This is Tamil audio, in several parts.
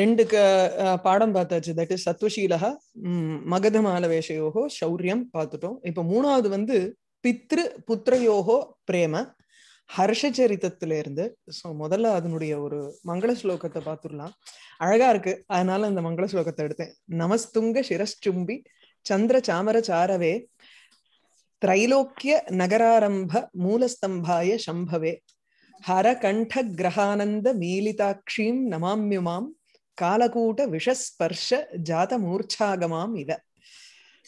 ரெண்டு பாடம் பார்த்தாச்சு தட் இஸ் சத்வசீலகா மகதமாலவேஷையோகோ சௌரியம் பார்த்துட்டோம் இப்போ மூணாவது வந்து பித்ரு புத்திரயோகோ பிரேம ஹர்ஷச்சரித்தத்துல இருந்து ஸோ முதல்ல அதனுடைய ஒரு மங்கள ஸ்லோகத்தை பார்த்துடலாம் அழகா இருக்கு அதனால அந்த மங்கள ஸ்லோகத்தை எடுத்தேன் நமஸ்துங்க சிரஸ்டும்பி சந்திர சாமர சாரவே திரைலோக்கிய நகராரம்ப மூலஸ்தம்பாய சம்பவே ஹரகண்டகிரகானந்த மீலிதாட்சீம் நமாமியுமாம் காலகூட்ட விஷஸ்பர்ஷ ஜாத மூர்ச்சாகமாம் இவ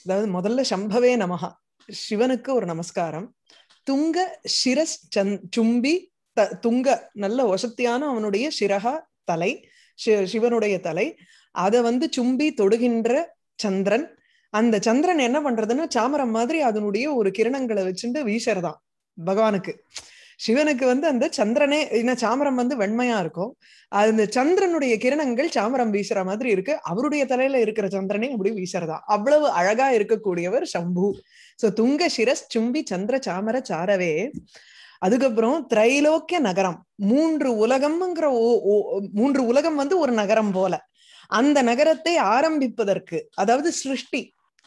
அதாவது முதல்ல சம்பவே நமகா சிவனுக்கு ஒரு நமஸ்காரம் துங்க சிரஸ் சந் சும்பி த துங்க நல்ல வசத்தியான அவனுடைய சிரகா தலை சிவனுடைய தலை அதை வந்து சும்பி தொடுகின்ற சந்திரன் அந்த சந்திரன் என்ன பண்றதுன்னா சாமரம் மாதிரி அதனுடைய ஒரு கிரணங்களை வச்சுட்டு வீசறதான் பகவானுக்கு சிவனுக்கு வந்து அந்த சந்திரனே ஏன்னா சாமரம் வந்து வெண்மையா இருக்கும் அந்த சந்திரனுடைய கிரணங்கள் சாமரம் வீசுற மாதிரி இருக்கு அவருடைய தலையில இருக்கிற சந்திரனே இப்படி வீசுறதா அவ்வளவு அழகா இருக்கக்கூடியவர் சம்பு சோ துங்க சிரஸ் சும்பி சந்திர சாமர சாரவே அதுக்கப்புறம் திரைலோக்கிய நகரம் மூன்று உலகம்ங்கிற மூன்று உலகம் வந்து ஒரு நகரம் போல அந்த நகரத்தை ஆரம்பிப்பதற்கு அதாவது சிருஷ்டி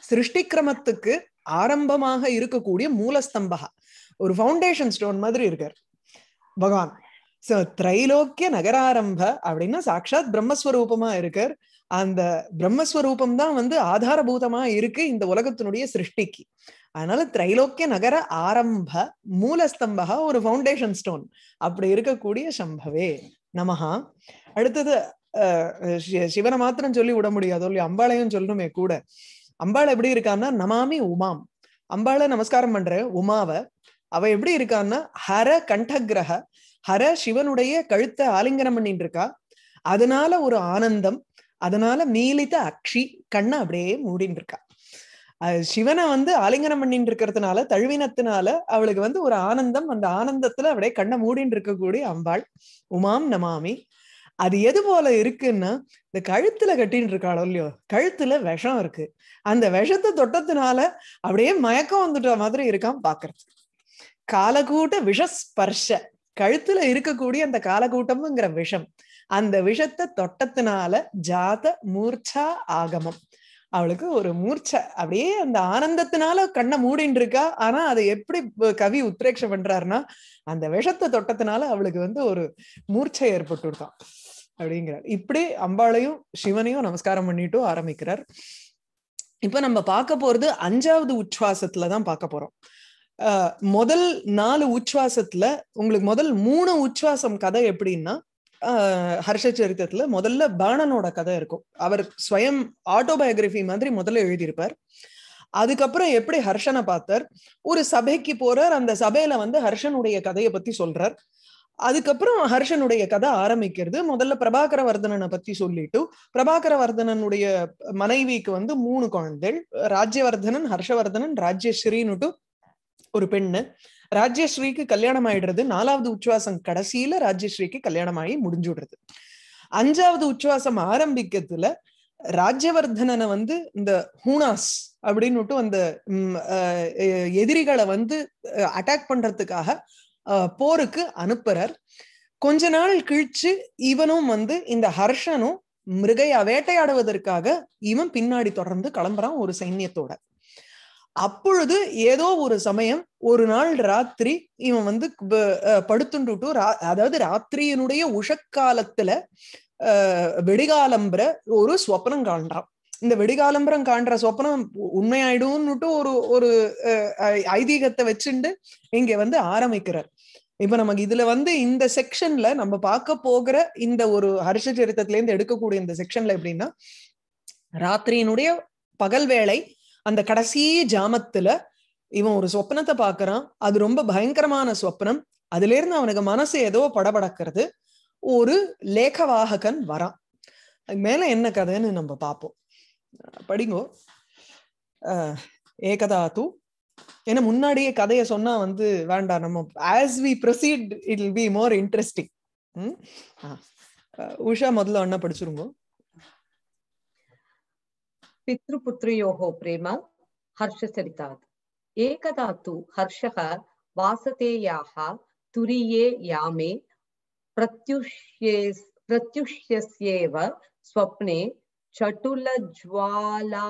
சிருஷ்டி கிரமத்துக்கு ஆரம்பமாக இருக்கக்கூடிய மூலஸ்தம்பகா ஒரு ஃபவுண்டேஷன் ஸ்டோன் மாதிரி இருக்கார் பகவான் சோ திரைலோக்கிய நகராரம்ப அப்படின்னா சாட்சாத் பிரம்மஸ்வரூபமா இருக்கார் அந்த பிரம்மஸ்வரூபம் தான் வந்து ஆதாரபூதமா இருக்கு இந்த உலகத்தினுடைய சிருஷ்டிக்கு அதனால திரைலோக்கிய நகர ஆரம்ப மூலஸ்தம்பகா ஒரு ஃபவுண்டேஷன் ஸ்டோன் அப்படி இருக்கக்கூடிய சம்பவே நமஹா அடுத்தது சிவனை மாத்திரம் சொல்லி விட முடியாதோ இல்லையா அம்பாளையும் சொல்லணுமே கூட அம்பாள் எப்படி இருக்கான்னா நமாமி உமாம் அம்பாள நமஸ்காரம் பண்ற உமாவ அவ எப்படி இருக்கான்னா ஹர கண்டகிரக ஹர சிவனுடைய கழுத்தை ஆலிங்கனம் பண்ணிட்டு இருக்கா அதனால ஒரு ஆனந்தம் அதனால நீலித்த அக்ஷி கண்ண அப்படியே மூடின்னு இருக்கா சிவனை வந்து ஆலிங்கனம் பண்ணிட்டு இருக்கிறதுனால தழுவினத்தினால அவளுக்கு வந்து ஒரு ஆனந்தம் அந்த ஆனந்தத்துல அப்படியே கண்ணை மூடின்னு இருக்கக்கூடிய அம்பாள் உமாம் நமாமி அது எது போல இருக்குன்னா இந்த கழுத்துல கட்டின்னு இருக்காளோ இல்லையோ கழுத்துல விஷம் இருக்கு அந்த விஷத்தை தொட்டத்தினால அப்படியே மயக்கம் வந்துட்ட மாதிரி இருக்கான் பாக்குறது விஷ விஷஸ்பர்ஷ கழுத்துல இருக்கக்கூடிய அந்த காலக்கூட்டம்ங்கிற விஷம் அந்த விஷத்தை தொட்டத்தினால ஜாத மூர்ச்சா ஆகமம் அவளுக்கு ஒரு மூர்ச்சை அப்படியே அந்த ஆனந்தத்தினால கண்ணை மூடின்னு இருக்கா ஆனா அதை எப்படி கவி உத்ரேட்சம் பண்றாருன்னா அந்த விஷத்தை தொட்டத்தினால அவளுக்கு வந்து ஒரு மூர்ச்சை ஏற்பட்டு இருக்கான் அப்படிங்கிறார் இப்படி அம்பாளையும் சிவனையும் நமஸ்காரம் பண்ணிட்டு ஆரம்பிக்கிறார் இப்ப நம்ம பார்க்க போறது அஞ்சாவது உச்சுவாசத்துலதான் தான் பார்க்க போறோம் முதல் நாலு உச்சுவாசத்துல உங்களுக்கு முதல் மூணு உச்சுவாசம் கதை எப்படின்னா ஹர்ஷ சரித்திரத்துல முதல்ல பாணனோட கதை இருக்கும் அவர் ஸ்வயம் ஆட்டோபயோகிரபி மாதிரி முதல்ல எழுதியிருப்பார் அதுக்கப்புறம் எப்படி ஹர்ஷனை பார்த்தார் ஒரு சபைக்கு போறார் அந்த சபையில வந்து ஹர்ஷனுடைய கதையை பத்தி சொல்றார் அதுக்கப்புறம் ஹர்ஷனுடைய கதை ஆரம்பிக்கிறது முதல்ல பிரபாகர வர்தனனை பத்தி சொல்லிட்டு பிரபாகர வர்தனனுடைய மனைவிக்கு வந்து மூணு குழந்தைகள் ராஜ்யவர்தனன் ஹர்ஷவர்தனன் ராஜ்யஸ்ரீன்னுட்டு ஒரு பெண்ணு ராஜ்யஸ்ரீக்கு கல்யாணம் ஆயிடுறது நாலாவது உச்சுவாசம் கடைசியில ராஜ்யஸ்ரீக்கு கல்யாணம் ஆகி முடிஞ்சுடுறது அஞ்சாவது உச்சுவாசம் ஆரம்பிக்கிறதுல ராஜ்யவர்தனனை வந்து இந்த ஹூனாஸ் அப்படின்னுட்டு அந்த எதிரிகளை வந்து அட்டாக் பண்றதுக்காக போருக்கு அனுப்புறார் கொஞ்ச நாள் கழிச்சு இவனும் வந்து இந்த ஹர்ஷனும் மிருகையா வேட்டையாடுவதற்காக இவன் பின்னாடி தொடர்ந்து கிளம்புறான் ஒரு சைன்யத்தோட அப்பொழுது ஏதோ ஒரு சமயம் ஒரு நாள் ராத்திரி இவன் வந்து படுத்துண்டு அதாவது ராத்திரியினுடைய உஷக்காலத்துல வெடிகாலம்புற ஒரு ஸ்வப்னம் காண்றான் இந்த வெடிகாலம்பரம் காண்ற சொப்பனம் உண்மையாயிடும்னுட்டு ஒரு ஒரு ஐதீகத்தை வச்சுண்டு இங்க வந்து ஆரம்பிக்கிறார் இப்ப நமக்கு இதுல வந்து இந்த செக்ஷன்ல நம்ம பார்க்க போகிற இந்த ஒரு ஹர்ஷ சரித்திரத்துல இருந்து எடுக்கக்கூடிய இந்த செக்ஷன்ல எப்படின்னா ராத்திரியினுடைய பகல் வேளை அந்த கடைசி ஜாமத்துல இவன் ஒரு சொப்னத்தை பாக்குறான் அது ரொம்ப பயங்கரமான சொப்னம் அதுல இருந்து அவனுக்கு மனசு ஏதோ படபடக்கிறது ஒரு லேகவாககன் வரான் மேல என்ன கதைன்னு நம்ம பார்ப்போம் படிங்கோ ஏ தூ ஏன்னா முன்னாடியே கதையை சொன்னா வந்து வேண்டாம் நம்ம as we proceed it be more interesting உஷா முதல்ல ஒன்னா படிச்சிருங்கோ பிரேமா प्रेम एकदा तु हर्षः वासतेयाः तुरीये यामे प्रत्युष्ये प्रत्युष्यस्येव स्वप्ने ஜ்வாலா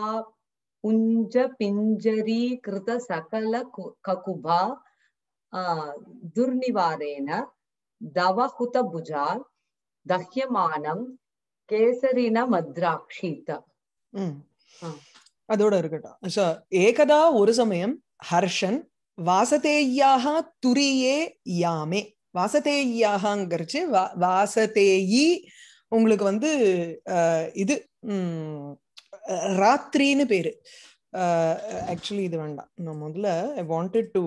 புஞ்ச பிஞ்சரி கிருத சகல ககுபா దుర్నివారేణ దవహుత புஜா தஹ்யமானம் கேசரின மத்ராட்சீத அதோட இருக்கட்டும் ஏகதா ஒரு சமயம் ஹர்ஷன் வாசதேயாக துரியே யாமே வாசதேயாகங்கிறச்சு வாசதேயி உங்களுக்கு வந்து இது ராத்திரின்னு பேரு ஆக்சுவலி இது வேண்டாம் நான் முதல்ல ஐ வாண்டட் டு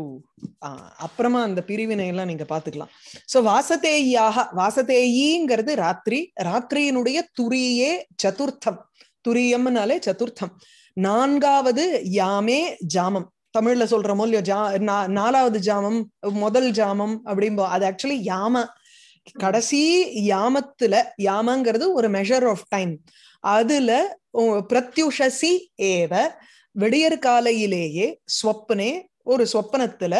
அப்புறமா அந்த பிரிவினை எல்லாம் நீங்க பாத்துக்கலாம் சோ வாசதேயாக வாசதேயிங்கிறது ராத்திரி ராத்திரியினுடைய துரியே சதுர்த்தம் துரியம்னாலே சதுர்த்தம் நான்காவது யாமே ஜாமம் தமிழ்ல சொல்ற இல்லையோ ஜா நாலாவது ஜாமம் முதல் ஜாமம் அப்படிம்போ அது ஆக்சுவலி யாம கடைசி யாமத்துல யாமங்கிறது ஒரு மெஷர் ஆஃப் டைம் அதுல பிரத்யுஷசி ஏவ விடியற் காலையிலேயே ஸ்வப்னே ஒரு சொப்பனத்துல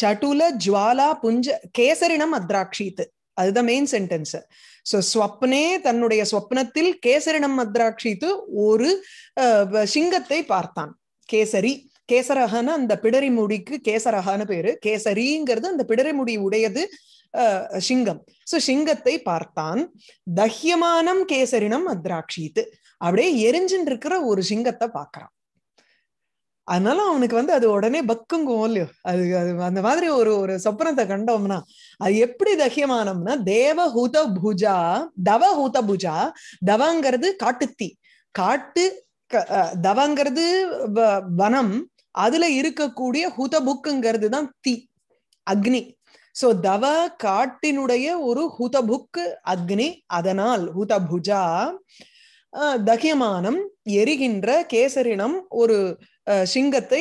சட்டுல ஜுவாலா புஞ்ச கேசரினம் அத்ராட்சித்து அதுதான் மெயின் சென்டென்ஸ் சோ ஸ்வப்னே தன்னுடைய ஸ்வப்னத்தில் கேசரினம் அத்ராட்சித்து ஒரு சிங்கத்தை பார்த்தான் கேசரி கேசரகன்னு அந்த பிடரி முடிக்கு கேசரகான்னு பேரு கேசரிங்கிறது அந்த பிடரி முடி உடையது சிங்கம் சோ சிங்கத்தை பார்த்தான் தஹ்யமானம் கேசரினம் அத்ராட்சித்து அப்படியே எரிஞ்சுட்டு இருக்கிற ஒரு சிங்கத்தை பாக்குறான் அதனால அவனுக்கு வந்து அது உடனே பக்குங்கும் இல்லையோ அது அது அந்த மாதிரி ஒரு ஒரு சொப்பனத்தை கண்டோம்னா அது எப்படி தஹ்யமானம்னா தேவஹூத புஜா தவஹூத புஜா தவங்கிறது காட்டுத்தி காட்டு தவங்கிறது வனம் அதுல இருக்கக்கூடிய ஹூத புக்குங்கிறது தான் தீ அக்னி சோ தவ காட்டினுடைய ஒரு ஹுதபுக்கு அக்னி அதனால் ஹுதபுஜா தகியமானம் எரிகின்ற கேசரினம் ஒரு சிங்கத்தை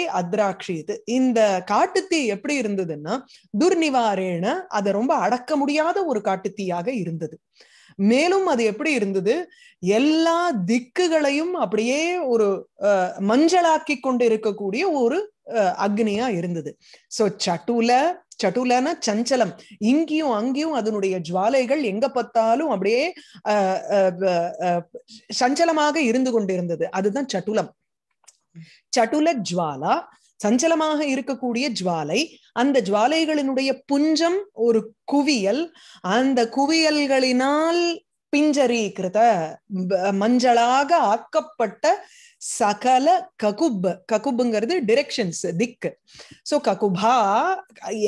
இது இந்த காட்டுத்தீ எப்படி இருந்ததுன்னா துர்நிவாரேன அதை ரொம்ப அடக்க முடியாத ஒரு காட்டுத்தீயாக இருந்தது மேலும் அது எப்படி இருந்தது எல்லா திக்குகளையும் அப்படியே ஒரு மஞ்சளாக்கி கொண்டு இருக்கக்கூடிய ஒரு அக்னியா இருந்தது சோ சட்டுல சட்டுலன சஞ்சலம் இங்கேயும் அங்கேயும் அதனுடைய ஜுவாலைகள் எங்க பார்த்தாலும் அப்படியே சஞ்சலமாக இருந்து கொண்டிருந்தது அதுதான் சட்டுலம் சட்டுல ஜுவாலா சஞ்சலமாக இருக்கக்கூடிய ஜுவாலை அந்த ஜுவாலைகளினுடைய புஞ்சம் ஒரு குவியல் அந்த குவியல்களினால் பிஞ்சரீகிருத மஞ்சளாக ஆக்கப்பட்ட சகல ககுப் ககுப்புங்கிறது டிரெக்ஷன்ஸ் திக்கு சோ ககுபா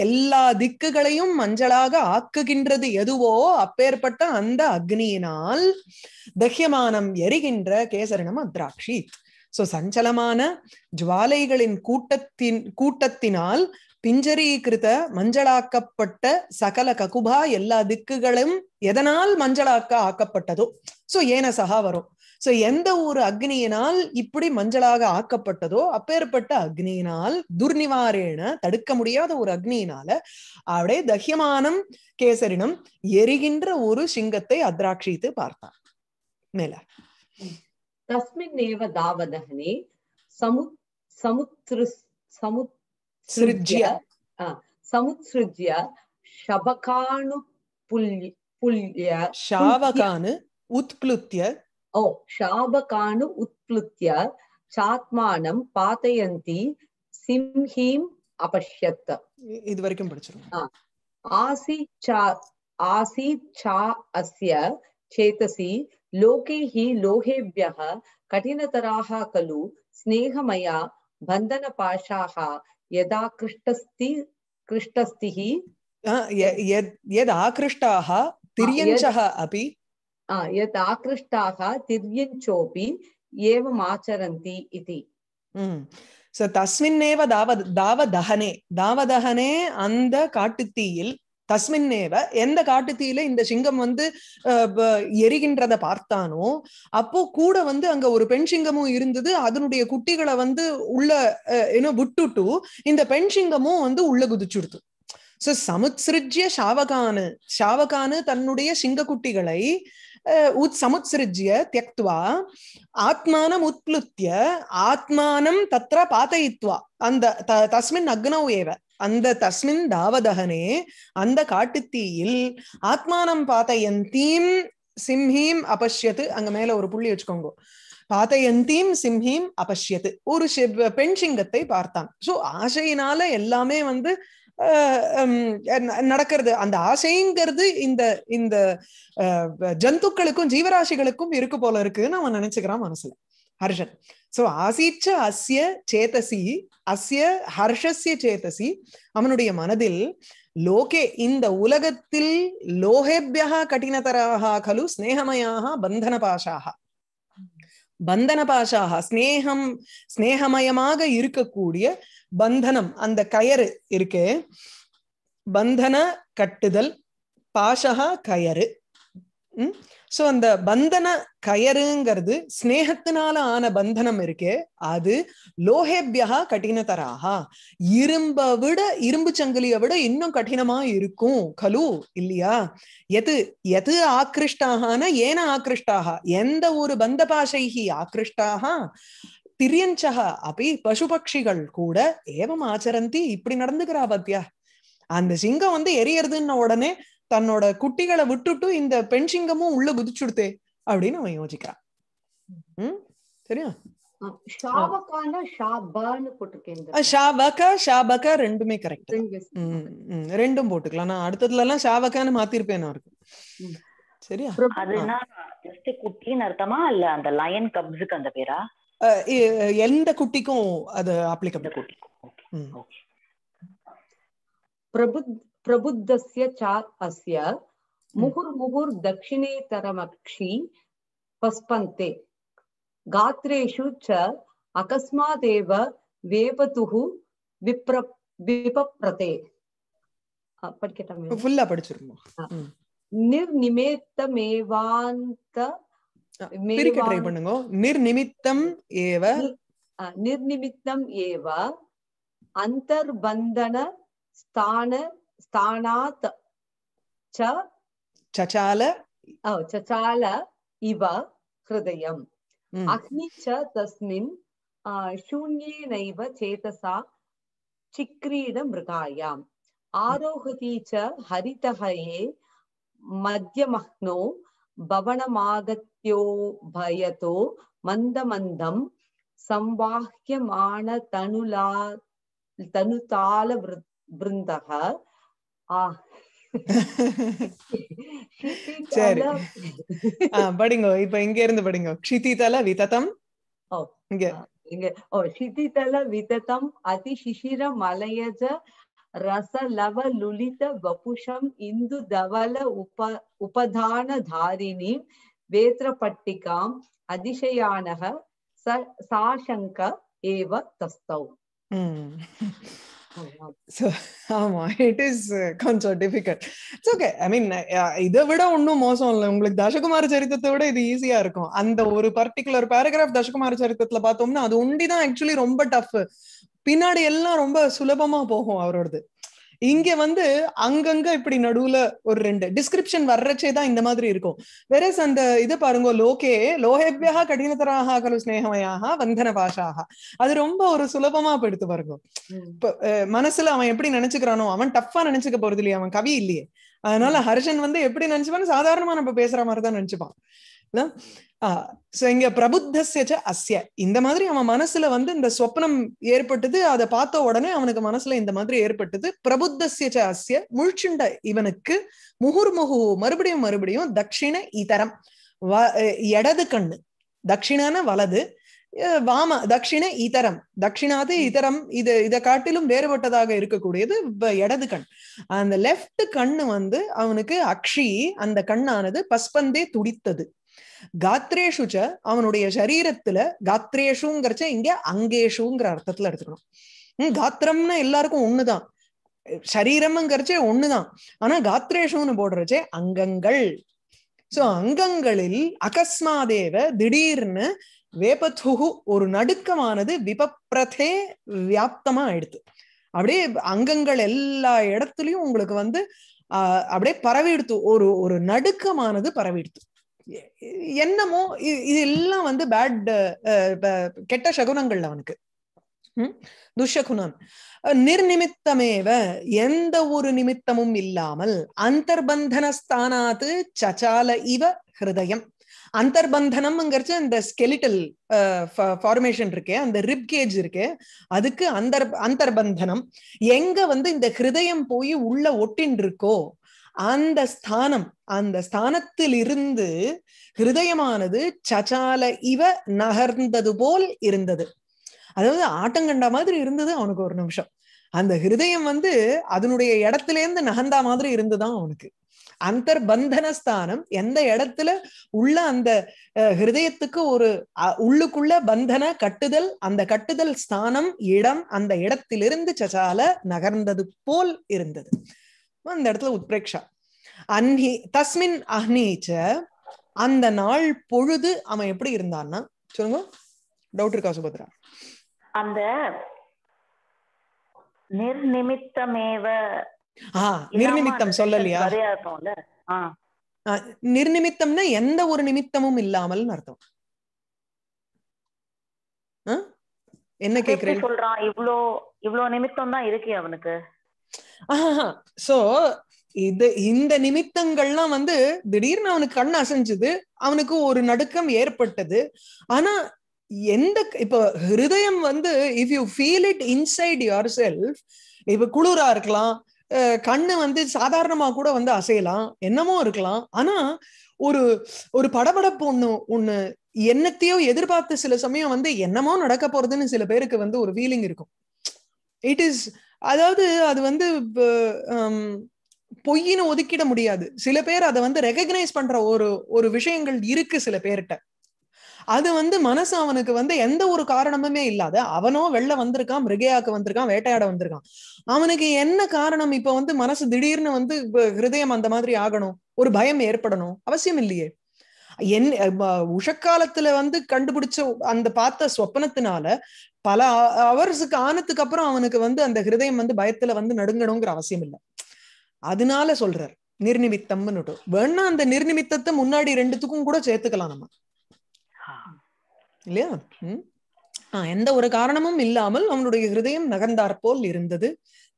எல்லா திக்குகளையும் மஞ்சளாக ஆக்குகின்றது எதுவோ அப்பேற்பட்ட அந்த அக்னியினால் தஹ்யமானம் எரிகின்ற கேசரணம் அத்ராட்சி சோ சஞ்சலமான ஜுவாலைகளின் கூட்டத்தின் கூட்டத்தினால் பிஞ்சரீகிருத மஞ்சளாக்கப்பட்ட சகல ககுபா எல்லா திக்குகளும் எதனால் மஞ்சளாக்க ஆக்கப்பட்டதோ சோ ஏன சகா வரும் சோ எந்த ஒரு அக்னியினால் இப்படி மஞ்சளாக ஆக்கப்பட்டதோ அப்பேற்பட்ட அக்னியினால் துர்நிவாரேன தடுக்க முடியாத ஒரு அக்னியினால அப்படியே தஹ்யமானம் கேசரினம் எரிகின்ற ஒரு சிங்கத்தை அத்ராட்சித்து பார்த்தான் மேல தஸ்மின் ஏவ தாவதகனே சமு சமுத்ரு சமுத்சிருஜ்ய சமுத்ஸ்ருஜ்ய ஷபகானு புல்ய புல்ய ஷாவகானு உத்க்ளுத்ய ఓ శాబకాను ఉత్ప్లుత్య சாத்மானம் பாத்தயந்தி சிம்ஹீம் அபஷ்யத் இது வரைக்கும் படிச்சிருக்கோம் ஆசி சா ஆசி சா அஸ்ய சேதசி லோகே ஹி லோகேபியः கடினதராः खलु स्नेहमया बन्धनपाशाः यदा कृष्टस्ति कृष्टस्तिः यद् आकृष्टाः तिर्यञ्चः अपि यत् आकृष्टाः तिर्यञ्चोऽपि एवम् आचरन्ति इति ஸோ தஸ்மின்னேவ தாவ தாவதஹனே தாவதஹனே அந்த காட்டுத்தீயில் தஸ்மின்னேவ எந்த காட்டுத்தீயில இந்த சிங்கம் வந்து எரிகின்றத பார்த்தானோ அப்போ கூட வந்து அங்க ஒரு பெண் சிங்கமும் இருந்தது அதனுடைய குட்டிகளை வந்து உள்ள ஏன்னோ விட்டுட்டு இந்த பெண் சிங்கமும் வந்து உள்ள குதிச்சுடுது சோ சமுத்சிருஜ்ய ஷாவகானு ஷாவகானு தன்னுடைய சிங்க குட்டிகளை உத் தியக்துவா ஆத்மானம் आत्मानम् ஆத்மானம் आत्मानं பாத்தயித்வா அந்த த தஸ்மின் அக்னௌ ஏவ அந்த தஸ்மின் தாவதகனே அந்த காட்டுத்தீயில் ஆத்மானம் பாத்தயந்தீம் சிம்ஹீம் அபஷ்யத்து அங்க மேல ஒரு புள்ளி வச்சுக்கோங்க பாத்தயந்தீம் சிம்ஹீம் அபஷ்யத்து ஒரு பெண் சிங்கத்தை பார்த்தான் சோ ஆசையினால எல்லாமே வந்து நடக்கிறது அந்த ஆசைங்கிறது இந்த இந்த ஜந்துக்களுக்கும் ஜீவராசிகளுக்கும் இருக்கு போல இருக்குன்னு அவன் நினைச்சுக்கிறான் மனசுல ஹர்ஷன் சோ ஆசீச்ச அஸ்ய சேதசி அஸ்ய ஹர்ஷஸ்ய சேதசி அவனுடைய மனதில் லோகே இந்த உலகத்தில் லோகேபியா கடினதராக கலு ஸ்னேகமயாக பந்தன பாஷாக பந்தன பாஷாக ஸ்னேகம் ஸ்னேகமயமாக இருக்கக்கூடிய பந்தனம் அந்த கயறு இருக்கு பந்தன கட்டுதல் பாஷகா கயறு உம் சோ அந்த பந்தன கயறுங்கிறது ஸ்னேகத்தினால ஆன பந்தனம் இருக்கே அது லோஹேபியா கடினதராக இரும்ப விட இரும்பு சங்கிலிய விட இன்னும் கடினமா இருக்கும் கலு இல்லையா எது எது ஆக்ருஷ்டாகனா ஏன ஆக்ருஷ்டாகா எந்த ஒரு பந்த பாஷைகி ஆக்ருஷ்டாகா திரியஞ்சக அப்படி பசுபக்ஷிகள் கூட ஏவம் ஆச்சரந்தி இப்படி நடந்துக்கிறா பத்தியா அந்த சிங்கம் வந்து எரியறதுன்ன உடனே தன்னோட குட்டிகளை விட்டுட்டு இந்த பெண் சிங்கமும் உள்ள குதிச்சுடுத்தே அப்படின்னு அவன் யோசிக்கிறான் உம் சரியா ஷாபக ரெண்டுமே கரெக்ட் ரெண்டும் போட்டுக்கலாம் நான் அடுத்ததுல எல்லாம் ஷாபகான்னு மாத்திருப்பேன் அவருக்கு சரியா குட்டின்னு அர்த்தமா இல்ல அந்த லயன் கப்ஸுக்கு அந்த பேரா எந்த குட்டிக்கும் அது அப்ளிகபிள் குட்டிக்கும் பிரபுத்தஸ்ய சா அஸ்ய முகுர் முகுர் தட்சிணேதரமக்ஷி பஸ்பந்தே காத்ரேஷு ச அகஸ்மாதேவ வேபதுஹு விப்ர விபப்ரதே படிக்கட்டாமே ஃபுல்லா நிர்நிமேத்தமேவாந்த பிரிக்க ட்ரை பண்ணுங்க நிர்நிமித்தம் ஏவ நிர்நிமித்தம் ஏவ அந்தர்பந்தன ஸ்தான ஸ்தானாத் ச சச்சால சச்சால இவ ஹிருதயம் அக்னி ச தஸ்மின் शून्येनैव चेतसा चिक्रीड आरोहति च हरितः ये பவனமாகத்யோ மந்த மந்தம் சம்பாக்கியமான தனுலா தனுதால விருந்தக ஆ சரி படிங்க இப்ப இங்க இருந்து படிங்க க்ஷிதிதல விததம் இங்க இங்க ஓ ஷிதிதல விததம் அதிசிசிர மலையஜ ரசலவலுலித வபுஷம் இந்து தவல உப उप उपधानधारिणीं वेत्रपट्टिकाम् அதிசயானக சாசங்க ஏவ தஸ்தௌ uh, uh, இதை விட ஒன்னும் மோசம் இல்லை உங்களுக்கு தசகுமார சரித்திரத்தை விட இது ஈஸியா இருக்கும் அந்த ஒரு பர்டிகுலர் பேராகிராஃப் தசகுமார சரித்திரத்துல பார்த்தோம்னா அது உண்டிதான் ஆக்சுவலி ரொம்ப டஃப் பின்னாடி எல்லாம் ரொம்ப சுலபமா போகும் அவரோடது இங்க வந்து அங்கங்க இப்படி நடுவுல ஒரு ரெண்டு டிஸ்கிரிப்ஷன் வர்றச்சே தான் இந்த மாதிரி இருக்கும் வெரஸ் அந்த இது பாருங்க லோகே லோகேபியா கடினதராக கலு ஸ்னேகமயாக வந்தன பாஷாக அது ரொம்ப ஒரு சுலபமா எடுத்து பாருங்க மனசுல அவன் எப்படி நினைச்சுக்கிறானோ அவன் டஃபா நினைச்சுக்க போறது இல்லையா அவன் கவி இல்லையே அதனால ஹர்ஷன் வந்து எப்படி நினைச்சுப்பான்னு சாதாரணமா நம்ம பேசுற மாதிரிதான் நினைச்சுப்பான் இங்க பிரபுத்தச அஸ்ய இந்த மாதிரி அவன் மனசுல வந்து இந்த சொப்னம் ஏற்பட்டது அதை பார்த்த உடனே அவனுக்கு மனசுல இந்த மாதிரி ஏற்பட்டது பிரபுத்தச அஸ்ய முழ்ச்சுண்ட இவனுக்கு முகுர்முகு மறுபடியும் மறுபடியும் தட்சிண இதரம் வ இடது கண்ணு தட்சிணான வலது வாம தட்சிண இதரம் தட்சிணாது இதரம் இது இதை காட்டிலும் வேறுபட்டதாக இருக்கக்கூடியது இடது கண் அந்த லெஃப்ட் கண்ணு வந்து அவனுக்கு அக்ஷி அந்த கண்ணானது பஸ்பந்தே துடித்தது காத்ரேஷு அவனுடைய சரீரத்துல காத்ரேஷுங்கிறச்ச இங்க அங்கேஷுங்கிற அர்த்தத்துல எடுத்துக்கணும் காத்திரம்னா எல்லாருக்கும் ஒண்ணுதான் சரீரம்ங்கிறச்சே ஒண்ணுதான் ஆனா காத்ரேஷுன்னு போடுறச்சே அங்கங்கள் சோ அங்கங்களில் அகஸ்மாதேவ திடீர்னு வேபத்துகு ஒரு நடுக்கமானது விபப்ரதே வியாப்தமா ஆயிடுது அப்படியே அங்கங்கள் எல்லா இடத்துலயும் உங்களுக்கு வந்து அஹ் அப்படியே பரவிடுத்து ஒரு ஒரு நடுக்கமானது பரவிடுத்து என்னமோ இது எல்லாம் வந்து பேட் கெட்ட சகுனங்கள் அவனுக்கு துஷகுணம் நிர்நிமித்தமேவ எந்த ஒரு நிமித்தமும் இல்லாமல் அந்தர்பந்தனஸ்தானாது சச்சால இவ ஹிருதயம் அந்தர்பந்தனம்ங்கிறது இந்த ஸ்கெலிட்டல் ஃபார்மேஷன் இருக்கு அந்த ரிப்கேஜ் இருக்கு அதுக்கு அந்தர் அந்தர்பந்தனம் எங்க வந்து இந்த ஹிருதயம் போய் உள்ள ஒட்டின் இருக்கோ அந்த ஸ்தானம் அந்த ஸ்தானத்திலிருந்து ஹிருதயமானது சச்சால இவ நகர்ந்தது போல் இருந்தது அதாவது ஆட்டங்கண்டா மாதிரி இருந்தது அவனுக்கு ஒரு நிமிஷம் அந்த ஹிருதயம் வந்து அதனுடைய இடத்துல இருந்து நகந்தா மாதிரி இருந்துதான் அவனுக்கு அந்தர்பந்தனஸ்தானம் எந்த இடத்துல உள்ள அந்த ஹிருதயத்துக்கு ஒரு உள்ளுக்குள்ள பந்தன கட்டுதல் அந்த கட்டுதல் ஸ்தானம் இடம் அந்த இடத்திலிருந்து சசால நகர்ந்தது போல் இருந்தது அந்த இடத்துல உத்பிரேக்ஷா அன்ஹி தஸ்மின் அஹ்னீச்ச அந்த நாள் பொழுது அவன் எப்படி இருந்தான்னா சொல்லுங்க டவுட் இருக்கா சுபத்ரா அந்த நிர்நிமித்தமேவ நிர்நிமித்தம் சொல்லலையா நிர்நிமித்தம்னா எந்த ஒரு நிமித்தமும் இல்லாமல் அர்த்தம் என்ன கேக்குறேன் சொல்றான் இவ்ளோ இவ்ளோ நிமித்தம் தான் இருக்கு அவனுக்கு சோ இது இந்த நிமித்தங்கள்லாம் வந்து திடீர்னு அவனுக்கு கண் அசைஞ்சது அவனுக்கு ஒரு நடுக்கம் ஏற்பட்டது ஆனா எந்த இப்ப ஹிருதயம் வந்து if you feel it inside yourself இப்ப குளிரா இருக்கலாம் கண்ணு வந்து சாதாரணமா கூட வந்து அசையலாம் என்னமோ இருக்கலாம் ஆனா ஒரு ஒரு படபடப்பு ஒண்ணு ஒண்ணு என்னத்தையோ எதிர்பார்த்து சில சமயம் வந்து என்னமோ நடக்க போறதுன்னு சில பேருக்கு வந்து ஒரு ஃபீலிங் இருக்கும் இட் இஸ் அதாவது அது வந்து பொய்னு ஒதுக்கிட முடியாது சில பேர் அதை வந்து ரெகக்னைஸ் பண்ற ஒரு ஒரு விஷயங்கள் இருக்கு சில பேர்கிட்ட அது வந்து மனசு அவனுக்கு வந்து எந்த ஒரு காரணமுமே இல்லாத அவனோ வெளில வந்திருக்கான் மிருகையாக்கு வந்திருக்கான் வேட்டையாட வந்திருக்கான் அவனுக்கு என்ன காரணம் இப்ப வந்து மனசு திடீர்னு வந்து ஹிருதயம் அந்த மாதிரி ஆகணும் ஒரு பயம் ஏற்படணும் அவசியம் இல்லையே என் உஷக்காலத்துல வந்து கண்டுபிடிச்ச அந்த பார்த்த சொப்பனத்தினால பல அவர்ஸுக்கு ஆனதுக்கு அப்புறம் அவனுக்கு வந்து அந்த ஹிருதயம் வந்து பயத்துல வந்து நடுங்கணுங்கிற அவசியம் இல்லை அதனால சொல்றார் நிர்நிமித்தம்னு வேணா அந்த நிர்நிமித்தத்தை முன்னாடி ரெண்டுத்துக்கும் கூட சேர்த்துக்கலாம் நம்ம இல்லையா ஆஹ் எந்த ஒரு காரணமும் இல்லாமல் அவனுடைய ஹிருதயம் நகர்ந்தாற்போல் இருந்தது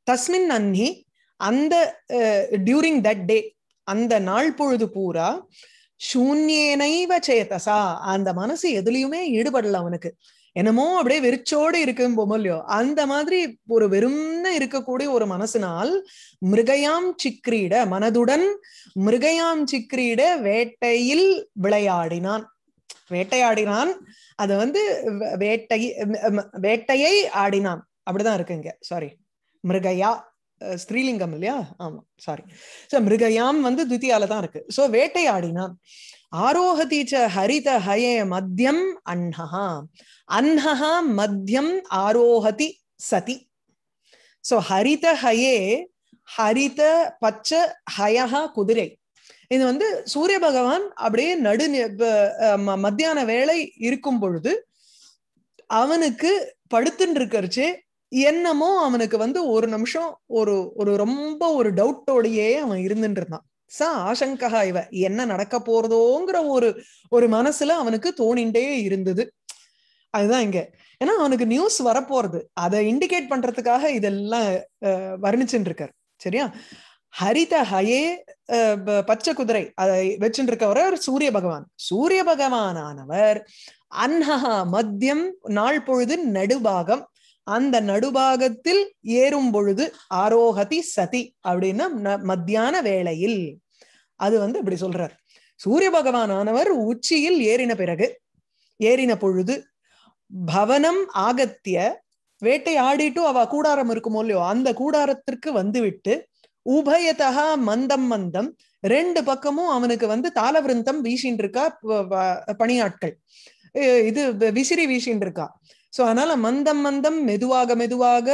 தஸ்மின் அன்னி அந்த டியூரிங் தட் டே அந்த நாள் பொழுது பூரா சூன்யேனைவ சேதசா அந்த மனசு எதுலயுமே ஈடுபடல அவனுக்கு என்னமோ அப்படியே வெறிச்சோடு இருக்கும் பொம்மல்லையோ அந்த மாதிரி ஒரு வெறும்னு இருக்கக்கூடிய ஒரு மனசினால் மிருகயாம் சிக்ரீட மனதுடன் மிருகயாம் சிக்ரீட வேட்டையில் விளையாடினான் வேட்டையாடினான் அது வந்து வேட்டை வேட்டையை ஆடினான் அப்படிதான் இருக்கு இங்க சாரி மிருகயா ஸ்ரீலிங்கம் இல்லையா ஆமா சாரி சோ மிருகயாம் வந்து துத்தியால தான் இருக்கு சோ வேட்டையாடினான் ஆரோஹதி ச ஹரித ஹயே மத்தியம் அன்னஹா அன்னஹா மத்தியம் ஆரோஹதி சதி சோ ஹரித ஹயே ஹரித பச்ச ஹயஹா குதிரை இது வந்து சூரிய பகவான் அப்படியே நடு மத்தியான வேலை இருக்கும் பொழுது அவனுக்கு படுத்துட்டு இருக்கிறச்சு என்னமோ அவனுக்கு வந்து ஒரு நிமிஷம் ஒரு ஒரு ரொம்ப ஒரு டவுட்டோடையே அவன் இருந்துட்டு இருந்தான் ச ஆசங்கா இவ என்ன நடக்க போறதோங்கிற ஒரு ஒரு மனசுல அவனுக்கு தோணிண்டே இருந்தது அதுதான் இங்க ஏன்னா அவனுக்கு நியூஸ் வரப்போறது அதை இண்டிகேட் பண்றதுக்காக இதெல்லாம் வர்ணிச்சுட்டு இருக்காரு சரியா ஹரித ஹயே பச்சை குதிரை அதை வச்சுட்டு இருக்கவர் சூரிய பகவான் சூரிய பகவானானவர் அன்னஹா மத்தியம் நாள் பொழுது நடுபாகம் அந்த நடுபாகத்தில் ஏறும் பொழுது ஆரோகதி சதி அப்படின்னா மத்தியான வேளையில் அது வந்து இப்படி சொல்றார் சூரிய பகவான் ஆனவர் உச்சியில் ஏறின பிறகு ஏறின பொழுது பவனம் ஆகத்திய ஆடிட்டு அவ கூடாரம் இருக்குமோ இல்லையோ அந்த கூடாரத்திற்கு வந்துவிட்டு உபயதா மந்தம் மந்தம் ரெண்டு பக்கமும் அவனுக்கு வந்து தாளவிருந்தம் வீசின்னு இருக்கா பணியாட்கள் இது விசிறி வீசின்னு இருக்கா சோ அதனால மந்தம் மந்தம் மெதுவாக மெதுவாக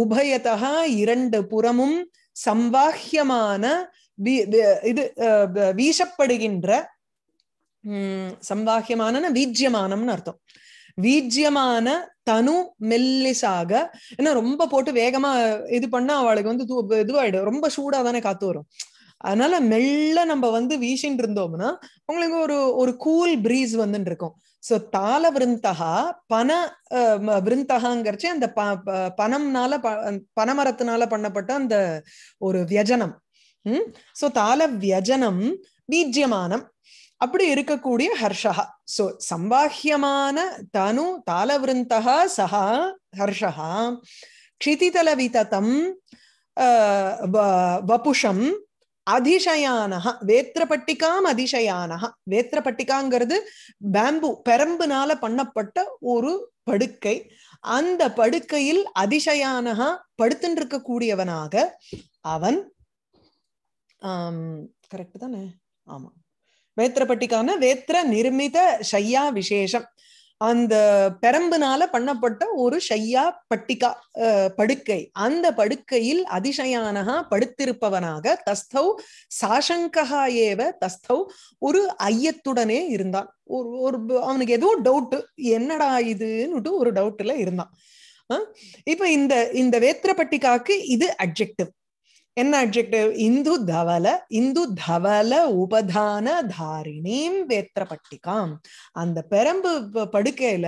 உபயதா இரண்டு புறமும் சம்பாஹ்யமான இது வீசப்படுகின்ற உம் சம்பாஹ்யமான வீஜ்யமானம்னு அர்த்தம் வீஜ்யமான தனு மெல்லிசாக ஏன்னா ரொம்ப போட்டு வேகமா இது பண்ணா அவளுக்கு வந்து இதுவாயிடும் ரொம்ப சூடா தானே காத்து வரும் அதனால மெல்ல நம்ம வந்து வீசின்னு இருந்தோம்னா உங்களுக்கு ஒரு ஒரு கூல் பிரீஸ் வந்துட்டு இருக்கும் சோ தால விருந்தகா பன விருந்தகாங்கிறச்சு அந்த ப பணம்னால ப பனமரத்தினால பண்ணப்பட்ட அந்த ஒரு வியஜனம் உம் சோ தால வியஜனம் பீஜ்யமானம் அப்படி இருக்கக்கூடிய ஹர்ஷா சோ சம்பாஹ்யமான தனு விருந்தா சஹா ஹர்ஷா க்ஷிதிதல விததம் வபுஷம் அதிஷயானஹா வேத்திரப்பட்டிக்காம் அதிஷயானஹா வேத்திரப்பட்டிக்காங்கிறது பேம்பு பெரம்புனால பண்ணப்பட்ட ஒரு படுக்கை அந்த படுக்கையில் அதிஷயானஹா படுத்துட்டு இருக்கக்கூடியவனாக அவன் ஆஹ் கரெக்ட் தானே ஆமா வேத்திரப்பட்டிக்கான வேத்திர நிர்மித சையா விசேஷம் அந்த பெரம்புனால பண்ணப்பட்ட ஒரு ஷையா பட்டிகா படுக்கை அந்த படுக்கையில் அதிசயானகா படுத்திருப்பவனாக தஸ்தௌ சாசங்ககா ஏவ தஸ்தௌ ஒரு ஐயத்துடனே இருந்தான் ஒரு ஒரு அவனுக்கு ஏதோ டவுட்டு என்னடா இதுன்னுட்டு ஒரு டவுட்ல இருந்தான் இப்ப இந்த இந்த வேத்திரப்பட்டிகாக்கு இது அப்ஜெக்டிவ் என்ன அப்ஜெக்டிவ் இந்து தவல இந்து தவல உபதான தாரிணீம் வேத்திரப்பட்டிகாம் அந்த பெரம்பு படுக்கையில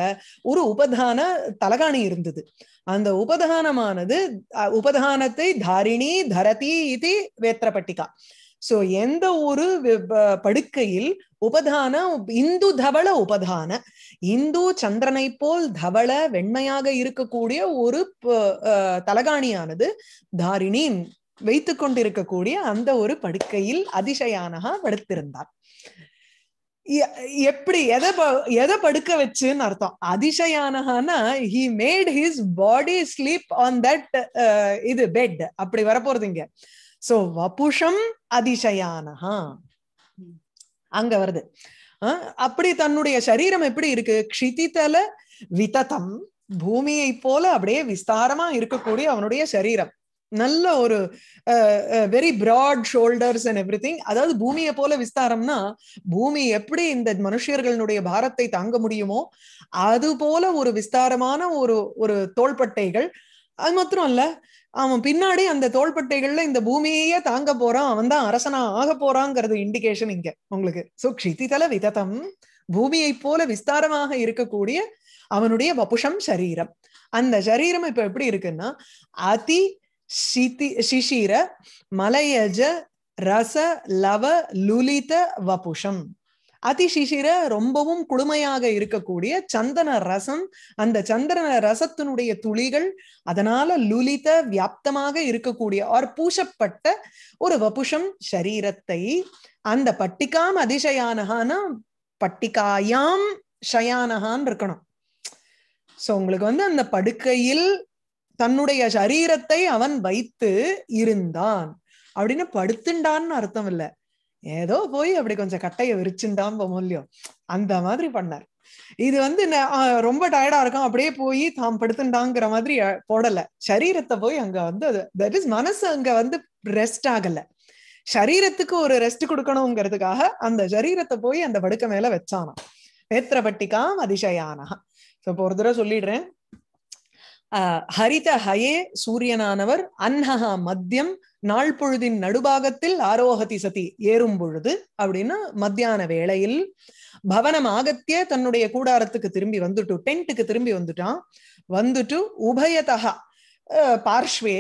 ஒரு உபதான தலகாணி இருந்தது அந்த உபதானமானது உபதானத்தை தாரிணி தரதி இது வேத்திரப்பட்டிகா சோ எந்த ஒரு படுக்கையில் உபதான இந்து தவள உபதான இந்து சந்திரனை போல் தவள வெண்மையாக இருக்கக்கூடிய ஒரு தலகாணியானது தாரிணி வைத்து கொண்டிருக்கக்கூடிய அந்த ஒரு படுக்கையில் அதிசயானகா படுத்திருந்தார் எப்படி எதை எதை படுக்க வச்சுன்னு அர்த்தம் அதிசயானகானா he made his body sleep on that இது பெட் அப்படி வரப்போறது இங்க சோ வபுஷம் அதிசயானகா அங்க வருது அப்படி தன்னுடைய சரீரம் எப்படி இருக்கு க்ஷிதிதல விததம் பூமியை போல அப்படியே விஸ்தாரமா இருக்கக்கூடிய அவனுடைய சரீரம் நல்ல ஒரு very broad shoulders and everything அதாவது பூமியை போல விஸ்தாரம்னா பூமி எப்படி இந்த மனுஷியர்களுடைய பாரத்தை தாங்க முடியுமோ அது போல ஒரு விஸ்தாரமான ஒரு ஒரு தோள்பட்டைகள் அது மாத்திரம் இல்ல அவன் பின்னாடி அந்த தோள்பட்டைகள்ல இந்த பூமியையே தாங்க போறான் அவன் தான் அரசனா ஆக போறாங்கிறது இண்டிகேஷன் இங்க உங்களுக்கு சோ தல விததம் பூமியை போல விஸ்தாரமாக இருக்கக்கூடிய அவனுடைய வபுஷம் சரீரம் அந்த சரீரம் இப்ப எப்படி இருக்குன்னா அதி சிதி சிஷிர மலையஜ ரச லவ லுலித வபுஷம் அதிசிஷிர ரொம்பவும் குளுமையாக இருக்கக்கூடிய சந்தன ரசம் அந்த சந்திரன ரசத்தினுடைய துளிகள் அதனால லுலித வியாப்தமாக இருக்கக்கூடிய ஆர் பூசப்பட்ட ஒரு வபுஷம் சரீரத்தை அந்த பட்டிக்காம் அதிசயானஹானா பட்டிக்காயாம் ஷயானகான் இருக்கணும் சோ உங்களுக்கு வந்து அந்த படுக்கையில் தன்னுடைய சரீரத்தை அவன் வைத்து இருந்தான் அப்படின்னு படுத்துண்டான்னு அர்த்தம் இல்ல ஏதோ போய் அப்படி கொஞ்சம் கட்டைய விரிச்சுண்டான் மூலியம் அந்த மாதிரி பண்ணார் இது வந்து ரொம்ப டயர்டா இருக்கும் அப்படியே போய் தாம் படுத்துண்டாங்கிற மாதிரி போடல சரீரத்தை போய் அங்க வந்து தட் இஸ் மனசு அங்க வந்து ரெஸ்ட் ஆகல சரீரத்துக்கு ஒரு ரெஸ்ட் கொடுக்கணுங்கிறதுக்காக அந்த சரீரத்தை போய் அந்த படுக்க மேல வச்சானா வேத்திரப்பட்டிக்காம் அதிசயானா இப்போ ஒரு தடவை சொல்லிடுறேன் ஹரித ஹயே சூரியனானவர் அன்னஹா மத்தியம் நாள் பொழுதின் நடுபாகத்தில் ஆரோகதி சதி ஏறும் பொழுது அப்படின்னு மத்தியான வேளையில் பவனம் ஆகத்திய தன்னுடைய கூடாரத்துக்கு திரும்பி வந்துட்டு டென்ட்டுக்கு திரும்பி வந்துட்டான் வந்துட்டு உபயதகா பார்ஷ்வே